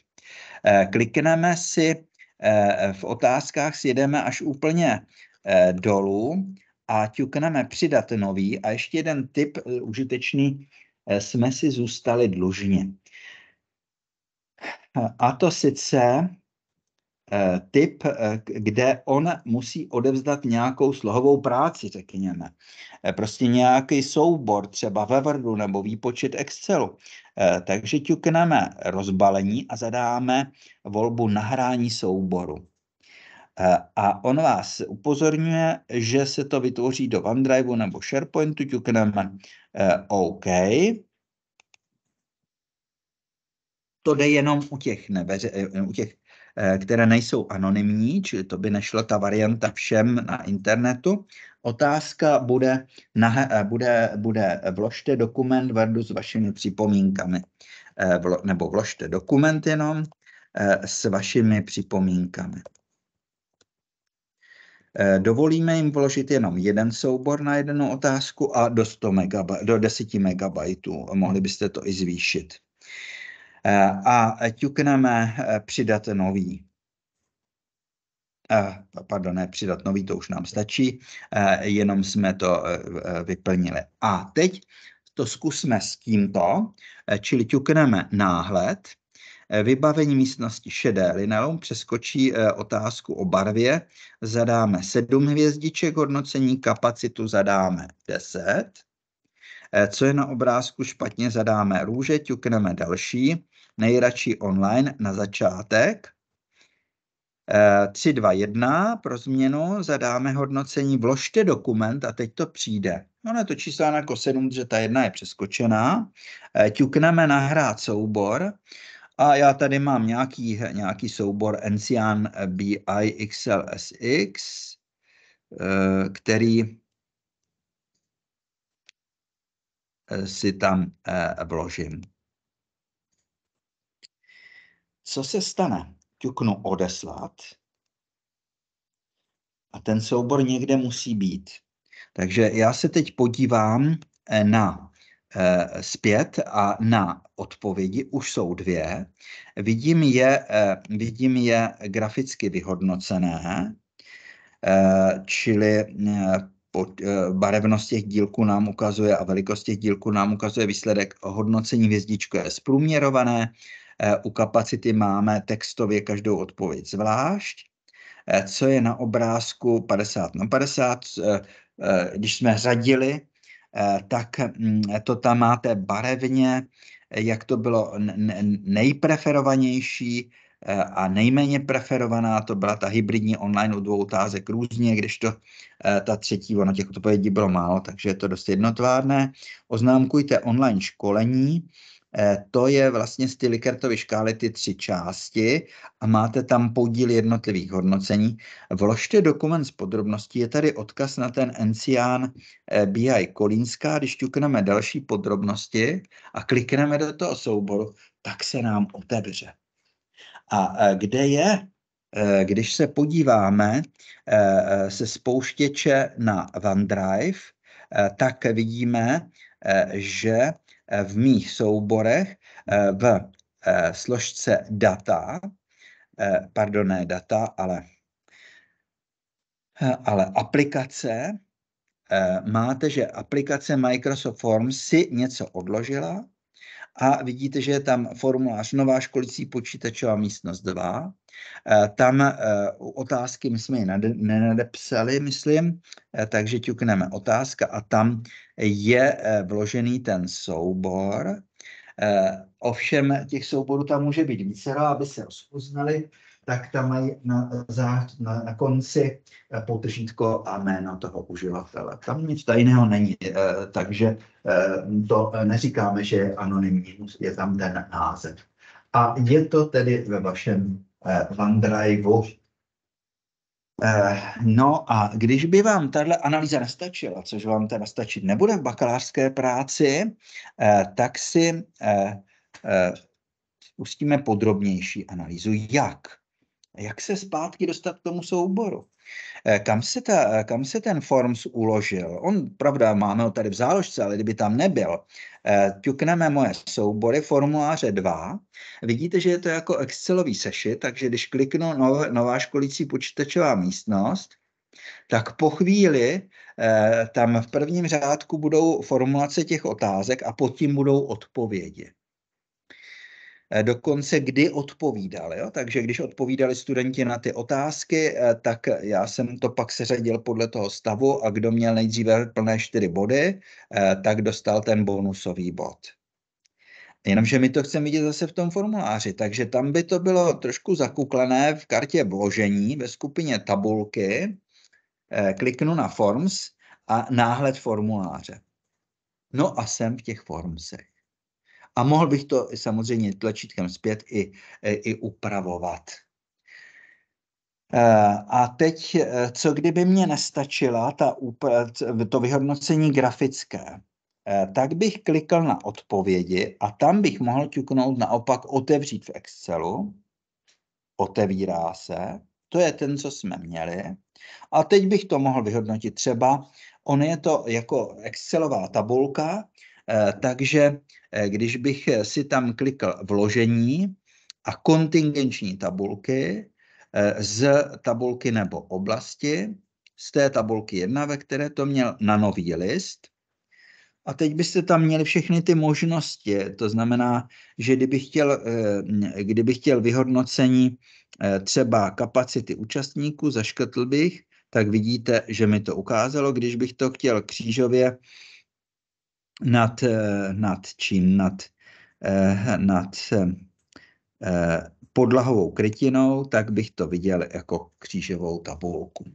Eh, klikneme si eh, v otázkách, sjedeme až úplně eh, dolů a ťukneme přidat nový. A ještě jeden tip užitečný, jsme si zůstali dlužně. A to sice Eh, typ, eh, kde on musí odevzdat nějakou slohovou práci, řekněme. Eh, prostě nějaký soubor, třeba ve Wordu nebo výpočet Excelu. Takže ťukneme rozbalení a zadáme volbu nahrání souboru. A on vás upozorňuje, že se to vytvoří do OneDrive nebo SharePointu, ťukneme OK. To jde jenom u těch, neveře, u těch Eh, které nejsou anonymní, čili to by nešla ta varianta všem na internetu. Otázka bude, na, eh, bude, bude eh, vložte dokument verdu s vašimi připomínkami, nebo vložte dokument jenom s vašimi připomínkami. Dovolíme jim vložit jenom jeden soubor na jednu otázku a do, 100 megab- do 10 MB. Mohli byste to i zvýšit. Eh, a ťukneme eh, přidat nový. Eh, pardon, ne přidat nový, to už nám stačí, jenom jsme to vyplnili. A teď to zkusme s tímto, čili ťukneme náhled, vybavení místnosti šedé lineou, přeskočí otázku o barvě, zadáme sedm hvězdiček hodnocení, kapacitu zadáme 10. Co je na obrázku špatně, zadáme růže, ťukneme další nejradši online na začátek. 3, 2, 1, pro změnu zadáme hodnocení, vložte dokument a teď to přijde. No, ono je to číslo jako 7, že ta jedna je přeskočená. Eh, ťukneme nahrát soubor a já tady mám nějaký, nějaký soubor Encian BI XLSX, eh, který eh, si tam vložím. Co se stane? Ťuknu odeslat a ten soubor někde musí být. Takže já se teď podívám eh, na eh, zpět a na odpovědi, už jsou dvě. Vidím je, eh, vidím je graficky vyhodnocené, čili barevnost těch dílků nám ukazuje a velikost těch dílků nám ukazuje výsledek hodnocení hvězdičko je zprůměrované, Eh, u kapacity máme textově každou odpověď zvlášť. Eh, co je na obrázku 50 na 50, eh, když jsme řadili, tak mm, to tam máte barevně, jak to bylo nejpreferovanější a nejméně preferovaná, to byla ta hybridní online u dvou otázek různě, kdežto ta třetí, ono těch odpovědí bylo málo, takže je to dost jednotvárné. Oznámkujte online školení, Eh, to je vlastně z ty Likertovy škály ty tři části a máte tam podíl jednotlivých hodnocení. Vložte dokument s podrobností, je tady odkaz na ten Encián eh, BI Kolínská, když ťukneme další podrobnosti a klikneme do toho souboru, tak se nám otevře. A eh, kde je když se podíváme se spouštěče na OneDrive, tak vidíme, že Eh, v mých souborech eh, v eh, složce data, pardon, ne data, ale, ale aplikace, máte, že aplikace Microsoft Forms si něco odložila a vidíte, že je tam formulář Nová školicí počítačová místnost 2. E, tam e, otázky, my jsme ji nenadepsali, myslím, e, takže ťukneme otázka a tam je vložený ten soubor. Ovšem těch souborů tam může být více, aby se rozpoznali tak tam mají na, zář, na, na konci eh, potržítko a jméno toho uživatele. Tam nic tajného není, eh, takže eh, to neříkáme, že je anonymní, je tam ten název. A je to tedy ve vašem OneDriveu. No a když by vám tahle analýza nestačila, což vám teda stačit nebude v bakalářské práci, tak si pustíme podrobnější analýzu, jak jak se zpátky dostat k tomu souboru? Eh, kam se, ta, eh, kam se ten Forms uložil? On, pravda, máme ho tady v záložce, ale kdyby tam nebyl, eh, ťukneme moje soubory, formuláře 2. Vidíte, že je to jako Excelový sešit, takže když kliknu nov, nová školící počítačová místnost, tak po chvíli tam v prvním řádku budou formulace těch otázek a pod tím budou odpovědi. Eh, dokonce kdy odpovídal. Jo? Takže když odpovídali studenti na ty otázky, eh, tak já jsem to pak seřadil podle toho stavu a kdo měl nejdříve plné čtyři body, eh, tak dostal ten bonusový bod. Jenomže my to chceme vidět zase v tom formuláři, takže tam by to bylo trošku zakuklené v kartě vložení ve skupině tabulky. Kliknu na Forms a náhled formuláře. No a jsem v těch Formsech. A mohl bych to samozřejmě tlačítkem zpět i, i upravovat. Eh, a teď, eh, co kdyby mě nestačila ta, to vyhodnocení grafické, eh, tak bych klikl na odpovědi a tam bych mohl ťuknout naopak otevřít v Excelu. Otevírá se, to je ten, co jsme měli. A teď bych to mohl vyhodnotit třeba, on je to jako Excelová tabulka, Eh, takže eh, když bych eh, si tam klikl vložení a kontingenční tabulky z tabulky nebo oblasti, z té tabulky jedna, ve které to měl na nový list, a teď byste tam měli všechny ty možnosti. To znamená, že kdyby chtěl, kdyby chtěl vyhodnocení třeba kapacity účastníků, zaškrtl bych, tak vidíte, že mi to ukázalo. Když bych to chtěl křížově nad, eh, nad čím? Nad, eh, nad eh, podlahovou krytinou, tak bych to viděl jako křížovou tabulku.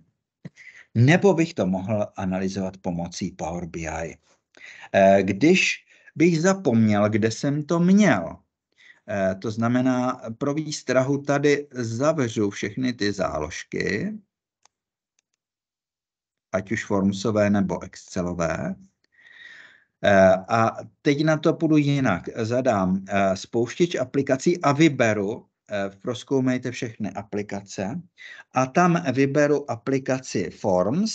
Nebo bych to mohl analyzovat pomocí Power BI. Když bych zapomněl, kde jsem to měl, to znamená, pro výstrahu tady zavřu všechny ty záložky, ať už formsové nebo excelové, Eh, a teď na to půjdu jinak. Zadám eh, spouštěč aplikací a vyberu, eh, proskoumejte všechny aplikace a tam vyberu aplikaci Forms,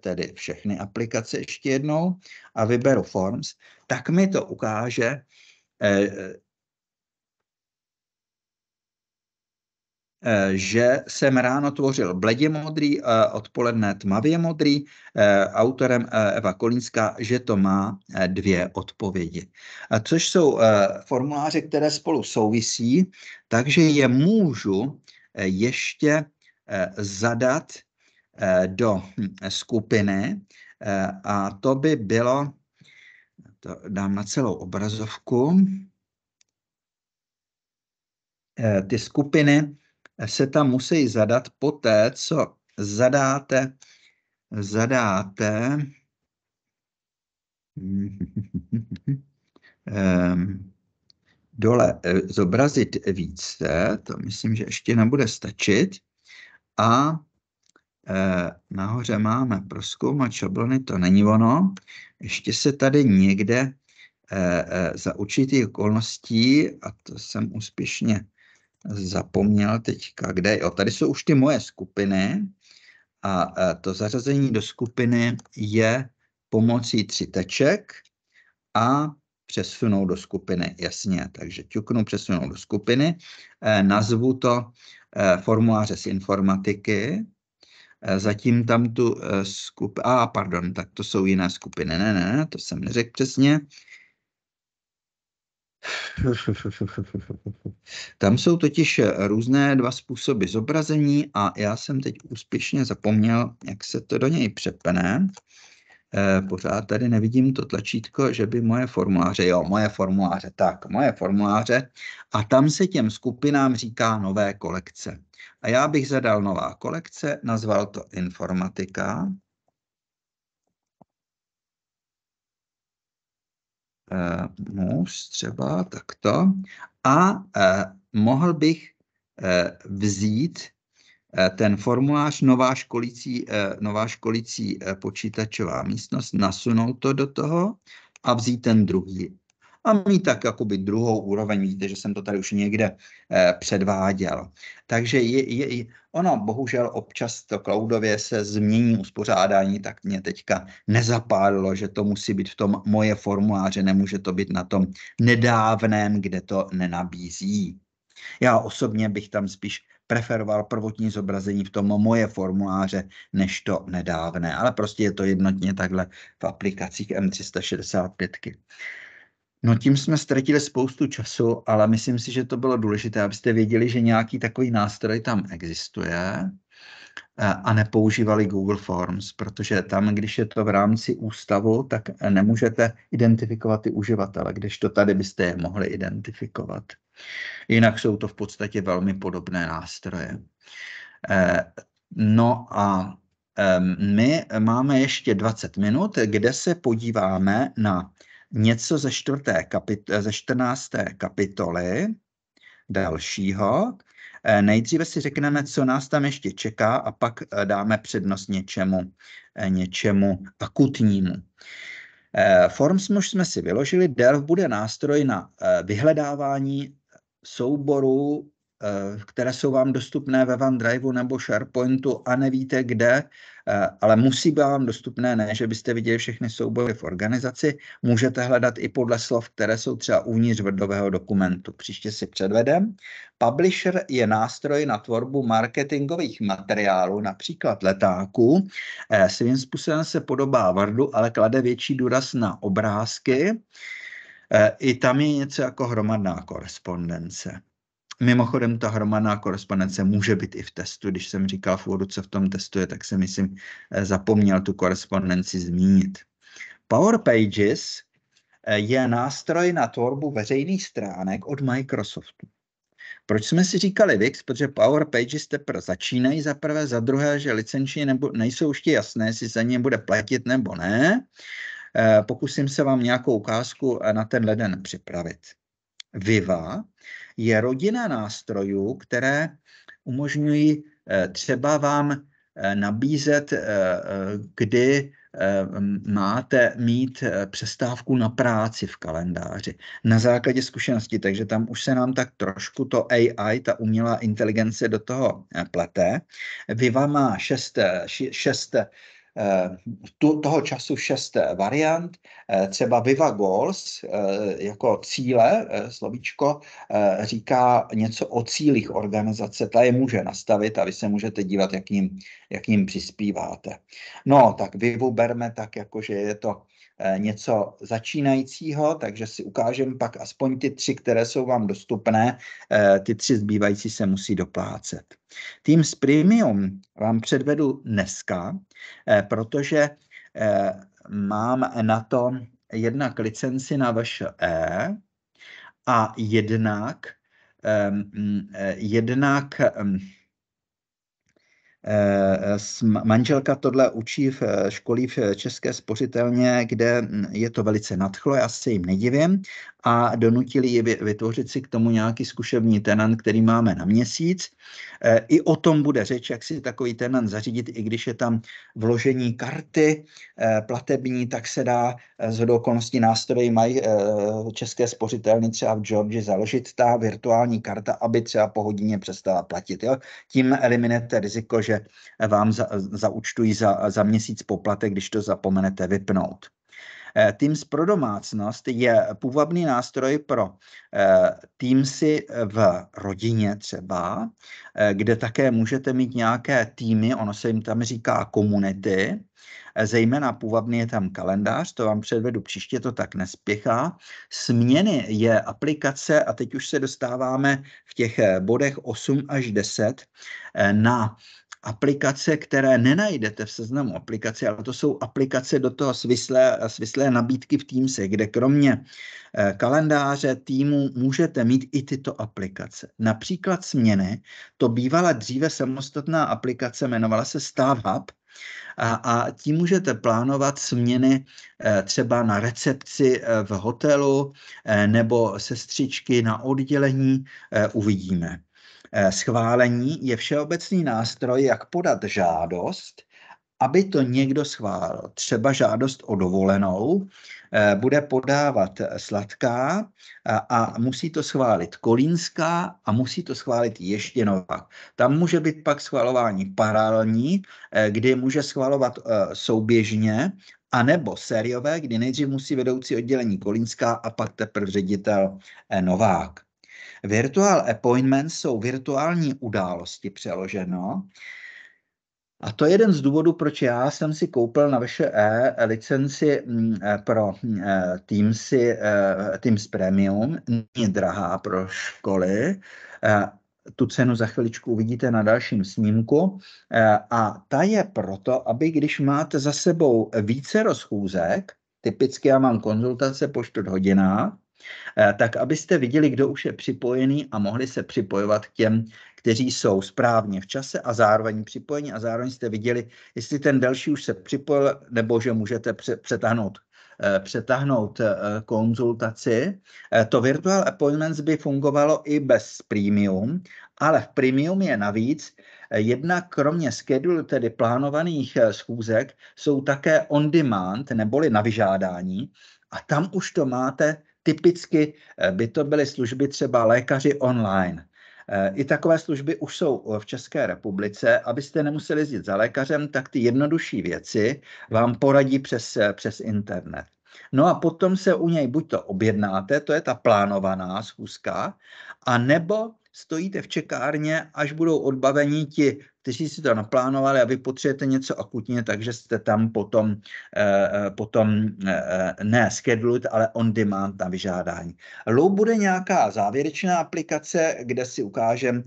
tedy všechny aplikace ještě jednou a vyberu Forms, tak mi to ukáže, Eh, že jsem ráno tvořil bledě modrý, eh, odpoledne tmavě modrý, eh, autorem Eva Kolínská, že to má dvě odpovědi. Což jsou formuláře, které spolu souvisí, takže je můžu ještě zadat do hm, skupiny a to by bylo, to dám na celou obrazovku, ty skupiny, se tam musí zadat poté, co zadáte, zadáte ehm, dole e, zobrazit více, to myslím, že ještě nebude stačit. A e, nahoře máme proskoumat šablony, to není ono. Ještě se tady někde e, za určitých okolností, a to jsem úspěšně zapomněl teďka, kde, jo, tady jsou už ty moje skupiny a, e, to zařazení do skupiny je pomocí tři teček a přesunou do skupiny, jasně, takže ťuknu, přesunou do skupiny, e, nazvu to e, formuláře z informatiky, zatím tam tu skupinu, a ah, pardon, tak to jsou jiné skupiny, ne, ne, to jsem neřekl přesně, Tam jsou totiž eh, různé dva způsoby zobrazení a já jsem teď úspěšně zapomněl, jak se to do něj přepne. Eh, pořád tady nevidím to tlačítko, že by moje formuláře, jo, moje formuláře, tak, moje formuláře. A tam se těm skupinám říká nové kolekce. A já bych zadal nová kolekce, nazval to informatika Eh, muž třeba takto a eh, mohl bych eh, vzít ten formulář nová školicí, nová školicí počítačová místnost, nasunout to do toho a vzít ten druhý a mít tak jakoby druhou úroveň. Víte, že jsem to tady už někde eh, předváděl. Takže je, je, ono bohužel občas to cloudově se změní uspořádání, tak mě teďka nezapálilo, že to musí být v tom moje formuláře, nemůže to být na tom nedávném, kde to nenabízí. Já osobně bych tam spíš preferoval prvotní zobrazení v tom moje formuláře, než to nedávné, ale prostě je to jednotně takhle v aplikacích M365. No tím jsme ztratili spoustu času, ale myslím si, že to bylo důležité, abyste věděli, že nějaký takový nástroj tam existuje eh, a nepoužívali Google Forms, protože tam, když je to v rámci ústavu, tak eh, nemůžete identifikovat ty uživatele, když to tady byste je mohli identifikovat. Jinak jsou to v podstatě velmi podobné nástroje. Eh, no a my máme ještě 20 minut, kde se podíváme na něco ze, čtvrté kapit- ze 14. kapitoly dalšího. Eh, nejdříve si řekneme, co nás tam ještě čeká a pak eh, dáme přednost něčemu, eh, něčemu akutnímu. Forms už jsme si vyložili, Delf bude nástroj na vyhledávání souborů, které jsou vám dostupné ve OneDriveu nebo SharePointu a nevíte kde, Eh, ale musí být vám dostupné, ne, že byste viděli všechny souboje v organizaci, můžete hledat i podle slov, které jsou třeba uvnitř wordového dokumentu. Příště si předvedem. Publisher je nástroj na tvorbu marketingových materiálů, například letáků. Eh, svým způsobem se podobá Wordu, ale klade větší důraz na obrázky. Eh, I tam je něco jako hromadná korespondence. Mimochodem, ta hromadná korespondence může být i v testu. Když jsem říkal v úvodu, co v tom testu je, tak jsem, myslím, eh, zapomněl tu korespondenci zmínit. Power Pages eh, je nástroj na tvorbu veřejných stránek od Microsoftu. Proč jsme si říkali Wix? Protože Power Pages teprve začínají za prvé, za druhé, že licenční nebo nejsou ještě jasné, jestli za ně bude platit nebo ne. Eh, pokusím se vám nějakou ukázku na ten leden připravit. Viva je rodina nástrojů, které umožňují eh, třeba vám eh, nabízet, eh, kdy máte mít přestávku na práci v kalendáři na základě zkušenosti, takže tam už se nám tak trošku to AI, ta umělá inteligence do toho plete. Viva má šest, šest Eh, toho času šest eh, variant, eh, třeba Viva Goals jako cíle, slovíčko, říká něco o cílích organizace, ta je může nastavit a vy se můžete dívat, jak jim, jak jim přispíváte. No, tak Vivu berme tak, jako že je to Eh, něco začínajícího, takže si ukážem pak aspoň ty tři, které jsou vám dostupné, eh, ty tři zbývající se musí doplácet. Tým s Premium vám předvedu dneska, eh, protože mám na to jednak licenci na VŠE a jednak jednak Eh, eh, manželka tohle učí v eh, školí v České spořitelně, kde hm, je to velice nadchlo, já se jim nedivím a donutili ji vytvořit si k tomu nějaký zkušební tenant, který máme na měsíc. E, I o tom bude řeč, jak si takový tenant zařídit, i když je tam vložení karty e, platební, tak se dá e, z okolností nástroji mají české spořitelny třeba v Georgii založit ta virtuální karta, aby třeba po hodině přestala platit. Jo? Tím eliminujete riziko, že vám za, zaúčtují za, za měsíc poplatek, když to zapomenete vypnout. Eh, Teams pro domácnost je půvabný nástroj pro eh, Teamsy v rodině třeba, eh, kde také můžete mít nějaké týmy, ono se jim tam říká komunity, Zejména půvabný je tam kalendář, to vám předvedu příště, to tak nespěchá. Směny je aplikace, a teď už se dostáváme v těch bodech 8 až 10 na aplikace, které nenajdete v seznamu aplikace, ale to jsou aplikace do toho svislé, svislé nabídky v Teamse, kde kromě eh, kalendáře týmu můžete mít i tyto aplikace. Například směny, to bývala dříve samostatná aplikace, jmenovala se Stav Hub, a, a tím můžete plánovat směny eh, třeba na recepci eh, v hotelu nebo sestřičky na oddělení, uvidíme. Eh, schválení je všeobecný nástroj, jak podat žádost, aby to někdo schválil. Třeba žádost o dovolenou eh, bude podávat Sladká eh, a musí to schválit Kolínská a musí to schválit ještě Novák. Tam může být pak schvalování paralelní, kdy může schvalovat souběžně a nebo sériové, kdy nejdřív musí vedoucí oddělení Kolínská a pak teprve ředitel Novák. Virtual appointments jsou virtuální události přeloženo. A to je jeden z důvodů, proč já jsem si koupil na vaše e licenci mm, e, pro mm, e, Teamsy, e, Teams Premium, není drahá pro školy. Tu cenu za chviličku uvidíte na dalším snímku. A ta je proto, aby když máte za sebou více rozchůzek, typicky já mám konzultace po čtvrt hodinách, Eh, tak abyste viděli, kdo už je připojený a mohli se připojovat k těm, kteří jsou správně v čase a zároveň připojení a zároveň jste viděli, jestli ten další už se připojil nebo že můžete přetáhnout eh, přetáhnout eh, konzultaci. To Virtual Appointments by fungovalo i bez Premium, ale v Premium je navíc jedna kromě schedule, tedy plánovaných schůzek, jsou také on demand, neboli na vyžádání, a tam už to máte Typicky eh, by to byly služby třeba lékaři online. Eh, I takové služby už jsou eh, v České republice. Abyste nemuseli jezdit za lékařem, tak ty jednodušší věci vám poradí přes, přes internet. No a potom se u něj buď to objednáte, to je ta plánovaná schůzka, a nebo stojíte v čekárně, až budou odbavení ti kteří si to naplánovali a vy potřebujete něco akutně, takže jste tam potom, eh, eh, potom eh, ne scheduled, ale on demand na vyžádání. Low bude nějaká závěrečná aplikace, kde si ukážem,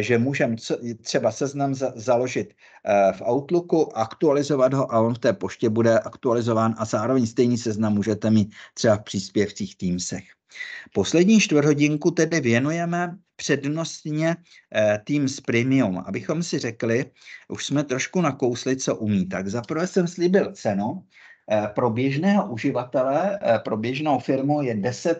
že můžeme třeba seznam založit v Outlooku, aktualizovat ho a on v té poště bude aktualizován a zároveň stejný seznam můžete mít třeba v příspěvcích Teamsech. Poslední čtvrthodinku tedy věnujeme přednostně eh, tým z Premium, abychom si řekli, už jsme trošku nakousli, co umí. Tak zaprvé jsem slíbil cenu, eh, pro běžného uživatele, eh, pro běžnou firmu je 10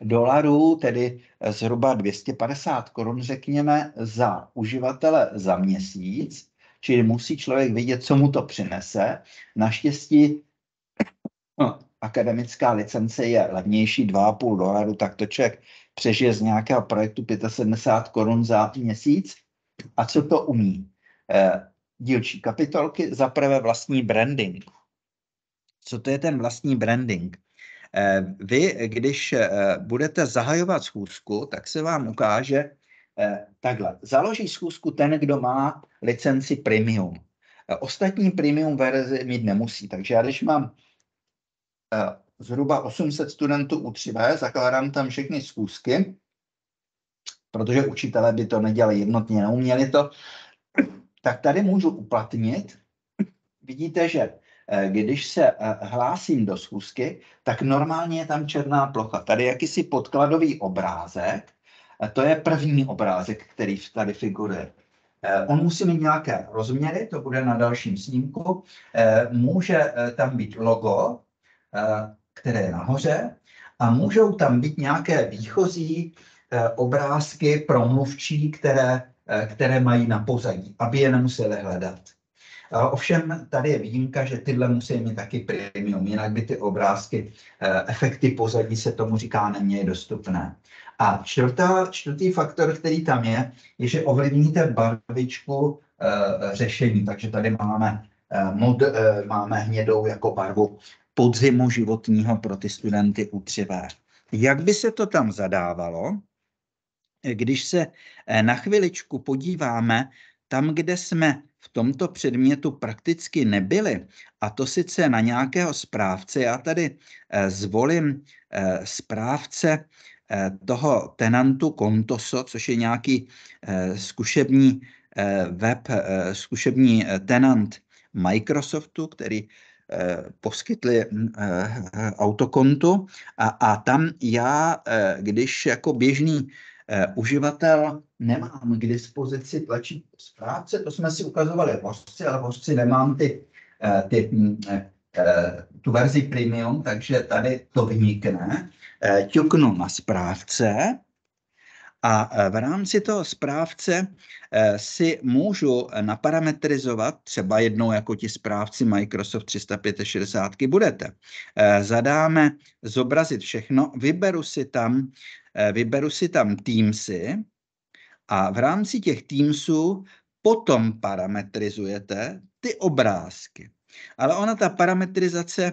dolarů, tedy zhruba 250 korun, řekněme, za uživatele za měsíc, čili musí člověk vidět, co mu to přinese. Naštěstí hm, akademická licence je levnější 2,5 dolaru, tak to člověk přežije z nějakého projektu 75 korun za měsíc. A co to umí? Eh, dílčí kapitolky, zaprvé vlastní branding. Co to je ten vlastní branding? Eh, vy, když eh, budete zahajovat schůzku, tak se vám ukáže takhle. Založí schůzku ten, kdo má licenci premium. Ostatní premium verzi mít nemusí. Takže já když mám zhruba 800 studentů utřivé, zakládám tam všechny zkoušky, protože učitelé by to nedělali jednotně, neuměli to, tak tady můžu uplatnit. Vidíte, že eh, když se eh, hlásím do schůzky, tak normálně je tam černá plocha. Tady je jakýsi podkladový obrázek, to je první obrázek, který tady figuruje. Eh, on musí mít nějaké rozměry, to bude na dalším snímku. Může tam být logo, které je nahoře, a můžou tam být nějaké výchozí eh, obrázky pro mluvčí, které, eh, které mají na pozadí, aby je nemuseli hledat. Ovšem tady je výjimka, že tyhle musí mít taky premium, jinak by ty obrázky, eh, efekty pozadí se tomu říká, není dostupné. A čtvrtá, čtvrtý faktor, který tam je, je, že ovlivníte barvičku řešení. Takže tady máme mod, máme hnědou jako barvu podzimu životního pro ty studenty u Třivář. Jak by se to tam zadávalo? Když se eh, na chviličku podíváme tam, kde jsme v tomto předmětu prakticky nebyli, a to sice na nějakého správce, já tady eh, zvolím eh, správce toho tenantu Kontoso, což je nějaký zkušební web, zkušební tenant Microsoftu, který Eh, poskytli eh, eh, autokontu a, a tam já, když jako běžný uživatel nemám k dispozici tlačítko správce, to jsme si ukazovali v hořci, ale v hořci nemám ty, ty, tu verzi premium, takže tady to vnikne. Ťuknu na správce a e, v rámci toho správce e, si můžu naparametrizovat, třeba jednou jako ti správci Microsoft 365 budete. E, zadáme zobrazit všechno, vyberu si tam, vyberu si tam Teamsy a v rámci těch Teamsů potom parametrizujete ty obrázky. Ale ona, ta parametrizace,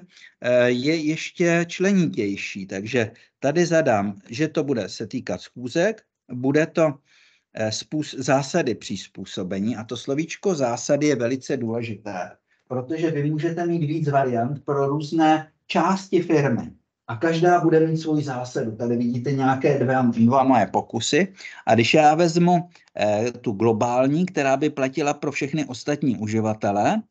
je ještě členitější, takže tady zadám, že to bude se týkat schůzek, bude to eh, zásady přizpůsobení a to slovíčko zásady je velice důležité, protože vy můžete mít víc variant pro různé části firmy a každá bude mít svůj zásadu. Tady vidíte nějaké dvě dva moje pokusy a když já vezmu eh, tu globální, která by platila pro všechny ostatní uživatele,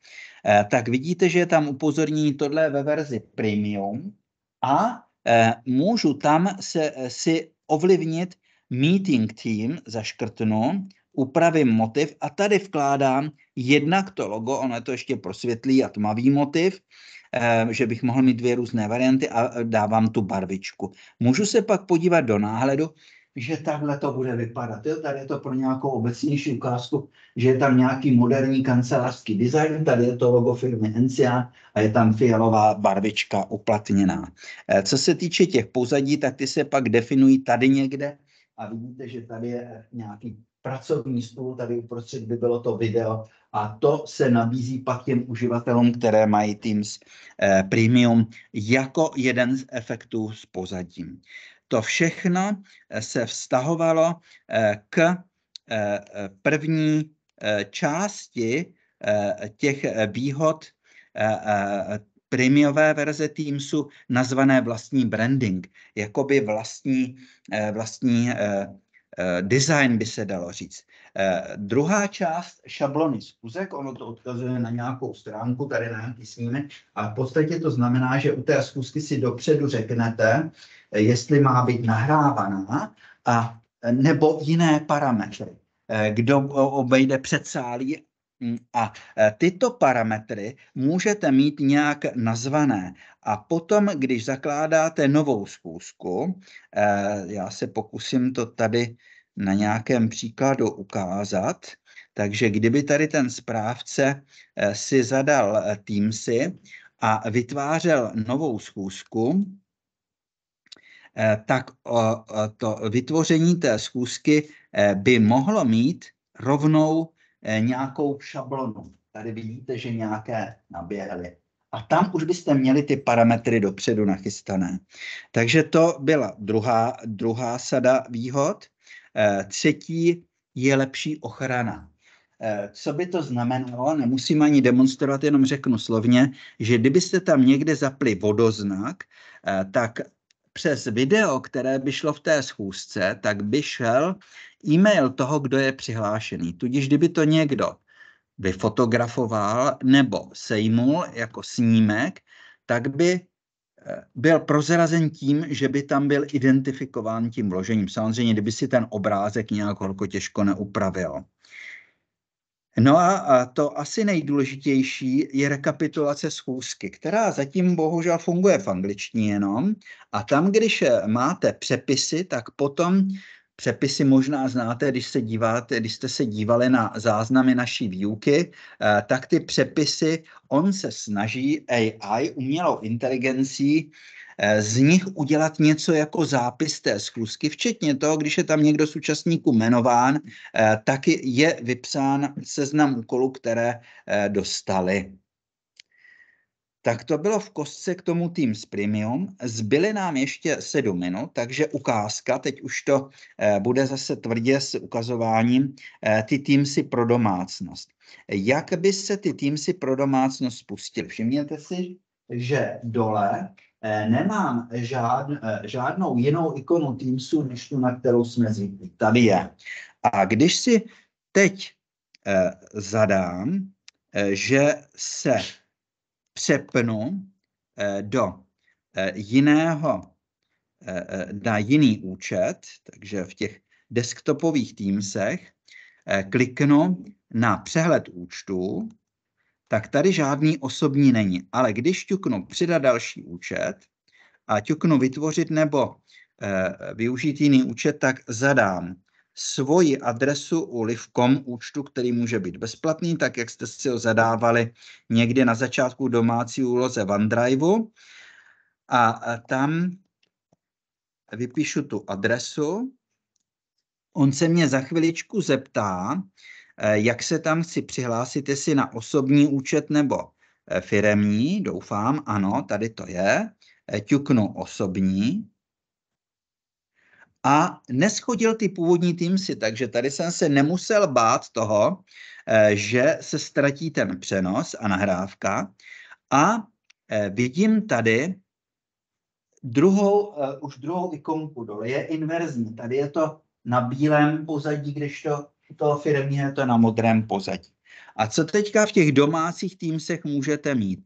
eh, tak vidíte, že je tam upozornění tohle ve verzi premium a eh, můžu tam se, eh, si ovlivnit meeting team, zaškrtnu, upravím motiv a tady vkládám jednak to logo, ono je to ještě prosvětlý a tmavý motiv, eh, že bych mohl mít dvě různé varianty a eh, dávám tu barvičku. Můžu se pak podívat do náhledu, že takhle to bude vypadat. Jo? Tady je to pro nějakou obecnější ukázku, že je tam nějaký moderní kancelářský design, tady je to logo firmy Encia a je tam fialová barvička uplatněná. Eh, co se týče těch pozadí, tak ty se pak definují tady někde a vidíte, že tady je eh, nějaký pracovní stůl, tady uprostřed by bylo to video a to se nabízí pak těm uživatelům, které mají Teams eh, Premium jako jeden z efektů s pozadím. To všechno eh, se vztahovalo eh, k eh, eh, první eh, části eh, těch výhod premiové verze Teamsu nazvané vlastní branding, jakoby vlastní, eh, vlastní eh, eh, design by se dalo říct. Druhá část šablony zkuzek, ono to odkazuje na nějakou stránku, tady na nějaký snímek, a v podstatě to znamená, že u té zkusky si dopředu řeknete, jestli má být nahrávaná a nebo jiné parametry. Kdo obejde sálí Mm, a e, tyto parametry můžete mít nějak nazvané. A potom, když zakládáte novou schůzku, e, já se pokusím to tady na nějakém příkladu ukázat. Takže kdyby tady ten správce e, si zadal Teamsy a vytvářel novou schůzku, tak to vytvoření té schůzky by mohlo mít rovnou Eh, nějakou šablonu. Tady vidíte, že nějaké naběhly. A tam už byste měli ty parametry dopředu nachystané. Takže to byla druhá, druhá sada výhod. Eh, třetí je lepší ochrana. Eh, co by to znamenalo, nemusím ani demonstrovat, jenom řeknu slovně, že kdybyste tam někde zapli vodoznak, tak přes video, které by šlo v té schůzce, tak by šel e-mail toho, kdo je přihlášený. Tudíž kdyby to někdo vyfotografoval nebo sejmul jako snímek, tak by eh, byl prozrazen tím, že by tam byl identifikován tím vložením. Samozřejmě, kdyby si ten obrázek nějak horko těžko neupravil. No a to asi nejdůležitější je rekapitulace schůzky, která zatím bohužel funguje v angličtině jenom. A tam, když eh, máte přepisy, tak potom Přepisy možná znáte, když, se díváte, když jste se dívali na záznamy naší výuky, eh, tak ty přepisy on se snaží AI, umělou inteligencí, eh, z nich udělat něco jako zápis té zkusky, včetně toho, když je tam někdo z účastníků jmenován, eh, tak je vypsán seznam úkolů, které dostali. Tak to bylo v kostce k tomu tým z Premium. Zbyly nám ještě sedm minut, takže ukázka, teď už to eh, bude zase tvrdě s ukazováním, eh, ty si pro domácnost. Jak by se ty si pro domácnost spustil? Všimněte si, že dole eh, nemám žádn, eh, žádnou jinou ikonu Teamsu, než tu, na kterou jsme zvyklí. Tady je. A když si teď eh, zadám, eh, že se přepnu eh, do eh, jiného, eh, na jiný účet, takže v těch desktopových Teamsech, kliknu na přehled účtů, tak tady žádný osobní není. Ale když ťuknu přidat další účet a ťuknu vytvořit nebo využít jiný účet, tak zadám svoji adresu u Livcom účtu, který může být bezplatný, tak jak jste si ho zadávali někdy na začátku domácí úloze OneDrive. A tam vypíšu tu adresu. On se mě za chviličku zeptá, eh, jak se tam chci přihlásit, jestli na osobní účet nebo eh, firemní, doufám, ano, tady to je, eh, ťuknu osobní a neschodil ty původní si, takže tady jsem se nemusel bát toho, eh, že se ztratí ten přenos a nahrávka. A eh, vidím tady druhou, eh, už druhou ikonku dole, je inverzní. Tady je to na bílém pozadí, kdežto to firmní je to na modrém pozadí. A co teďka v těch domácích týmsech můžete mít?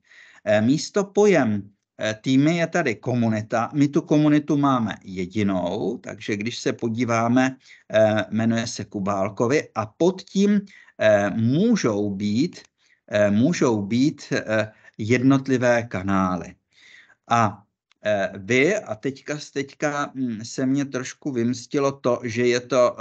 Místo pojem Eh, týmy je tady komunita. My tu komunitu máme jedinou, takže když se podíváme, eh, jmenuje se Kubálkovi a pod tím eh, můžou být, můžou být jednotlivé kanály. A vy, a teďka, teďka hm, se mě trošku vymstilo to, že je to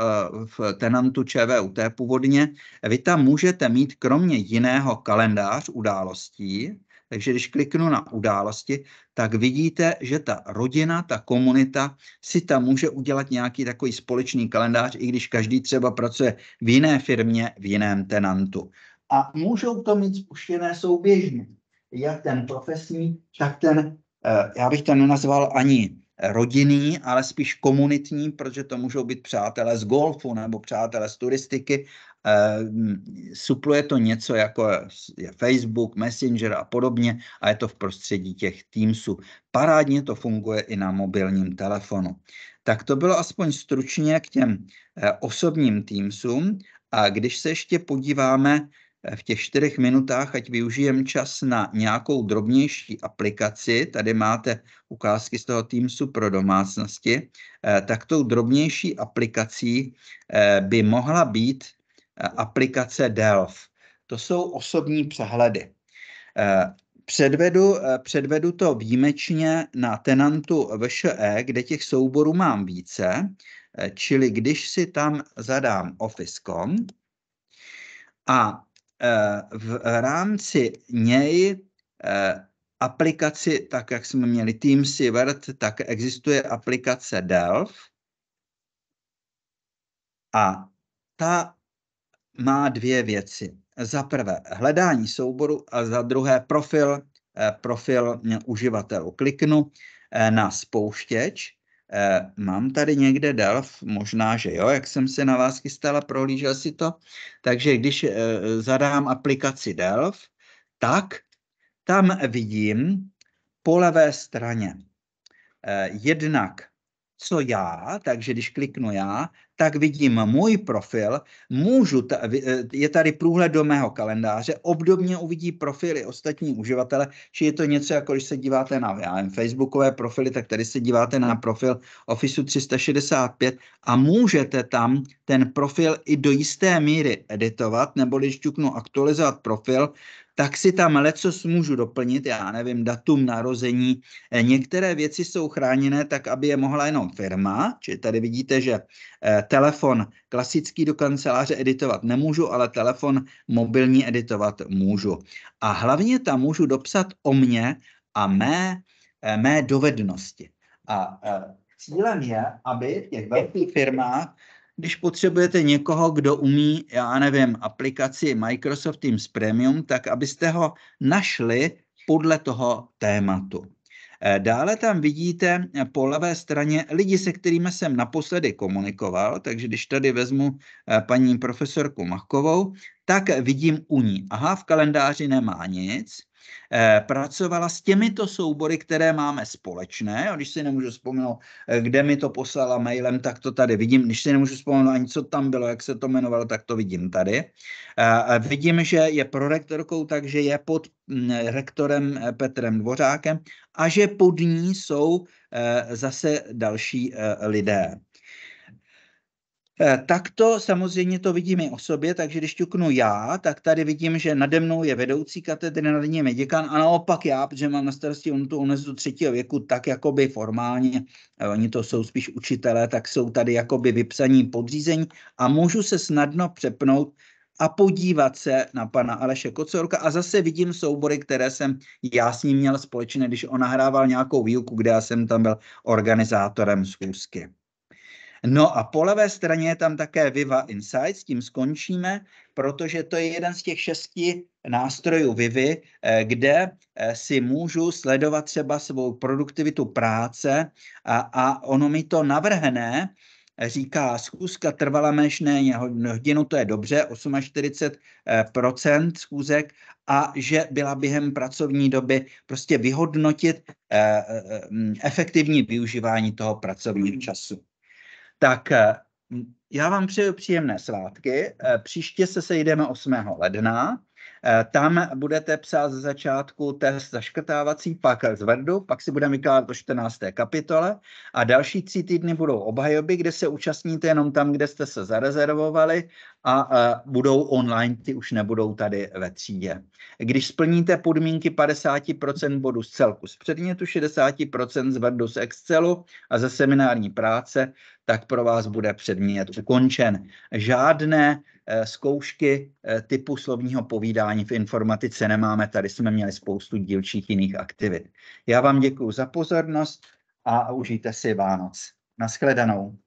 v tenantu ČVUT původně, vy tam můžete mít kromě jiného kalendář událostí, takže když kliknu na události, tak vidíte, že ta rodina, ta komunita si tam může udělat nějaký takový společný kalendář, i když každý třeba pracuje v jiné firmě, v jiném tenantu. A můžou to mít spuštěné souběžně. Jak ten profesní, tak ten, eh, já bych to nenazval ani rodinný, ale spíš komunitní, protože to můžou být přátelé z golfu nebo přátelé z turistiky Ehm, supluje to něco jako je Facebook, Messenger a podobně a je to v prostředí těch Teamsů. Parádně to funguje i na mobilním telefonu. Tak to bylo aspoň stručně k těm eh, osobním Teamsům a když se ještě podíváme eh, v těch čtyřech minutách, ať využijeme čas na nějakou drobnější aplikaci, tady máte ukázky z toho Teamsu pro domácnosti, eh, tak tou drobnější aplikací by mohla být Eh, aplikace Delph. To jsou osobní přehledy. Eh, předvedu, eh, předvedu to výjimečně na tenantu VŠE, kde těch souborů mám více, čili když si tam zadám Office.com a v rámci něj aplikaci, tak jak jsme měli TeamSievert, tak existuje aplikace Delph a ta má dvě věci. Za prvé hledání souboru a za druhé profil, eh, profil eh, uživatelů. Kliknu eh, na spouštěč, mám tady někde Delf, možná, že jo, jak jsem se na vás chystala, prohlížel si to. Takže když zadám aplikaci Delf, tak tam vidím po levé straně jednak co já, takže když kliknu já, tak vidím můj profil, můžu, ta, eh, je tady průhled do mého kalendáře, obdobně uvidí profily ostatní uživatele, či je to něco jako, když se díváte na já nevím, facebookové profily, tak tady se díváte na profil Office 365 a můžete tam ten profil i do jisté míry editovat, nebo když čuknu aktualizovat profil, tak si tam leco můžu doplnit, já nevím, datum narození. Eh, některé věci jsou chráněné tak, aby je mohla jenom firma, či tady vidíte, že eh, Telefon klasický do kanceláře editovat nemůžu, ale telefon mobilní editovat můžu. A hlavně tam můžu dopsat o mě a mé, eh, mé dovednosti. A eh, cílem je, aby v těch velkých firmách když potřebujete někoho, kdo umí, já nevím, aplikaci Microsoft Teams Premium, tak abyste ho našli podle toho tématu. Eh, dále tam vidíte eh, po levé straně lidi, se kterými jsem naposledy komunikoval, takže když tady vezmu eh, paní profesorku Machkovou, tak vidím u ní, aha, v kalendáři nemá nic, Eh, pracovala s těmito soubory, které máme společné. A když si nemůžu vzpomenout, eh, kde mi to poslala mailem, tak to tady vidím. Když si nemůžu vzpomenout ani, co tam bylo, jak se to jmenovalo, tak to vidím tady. A eh, vidím, že je prorektorkou, takže je pod mm, rektorem Petrem Dvořákem a že pod ní jsou zase další lidé. Eh, Takto samozřejmě to vidím i o sobě, takže když ťuknu já, tak tady vidím, že nade mnou je vedoucí katedry nad ním je děkan a naopak já, protože mám na starosti on tu univerzitu třetího věku, tak jakoby formálně, eh, oni to jsou spíš učitelé, tak jsou tady jakoby vypsaní podřízení a můžu se snadno přepnout a podívat se na pana Aleše Kocorka a zase vidím soubory, které jsem já s ním měl společně, když on nahrával nějakou výuku, kde já jsem tam byl organizátorem schůzky. No a po levé straně je tam také Viva Insights, tím skončíme, protože to je jeden z těch šesti nástrojů Vivy, eh, kde eh, si můžu sledovat třeba svou produktivitu práce a, a ono mi to navrhne, eh, říká, schůzka trvala méně hodinu, to je dobře, 48% schůzek a že byla během pracovní doby prostě vyhodnotit mm, efektivní využívání toho pracovního času. Tak eh, já vám přeju příjemné svátky. Eh, příště se sejdeme 8. ledna. Eh, tam budete psát ze začátku test zaškrtávací, pak z verdu, pak si budeme vykládat o 14. kapitole a další tři týdny budou obhajoby, kde se účastníte jenom tam, kde jste se zarezervovali a, budou online, ty už nebudou tady ve třídě. Když splníte podmínky 50% bodů z celku z předmětu, 60% z verdu z Excelu a ze seminární práce, tak pro vás bude předmět ukončen. Žádné eh, zkoušky eh, typu slovního povídání v informatice nemáme, tady jsme měli spoustu dílčích jiných aktivit. Já vám děkuji za pozornost a užijte si Vánoc. Naschledanou.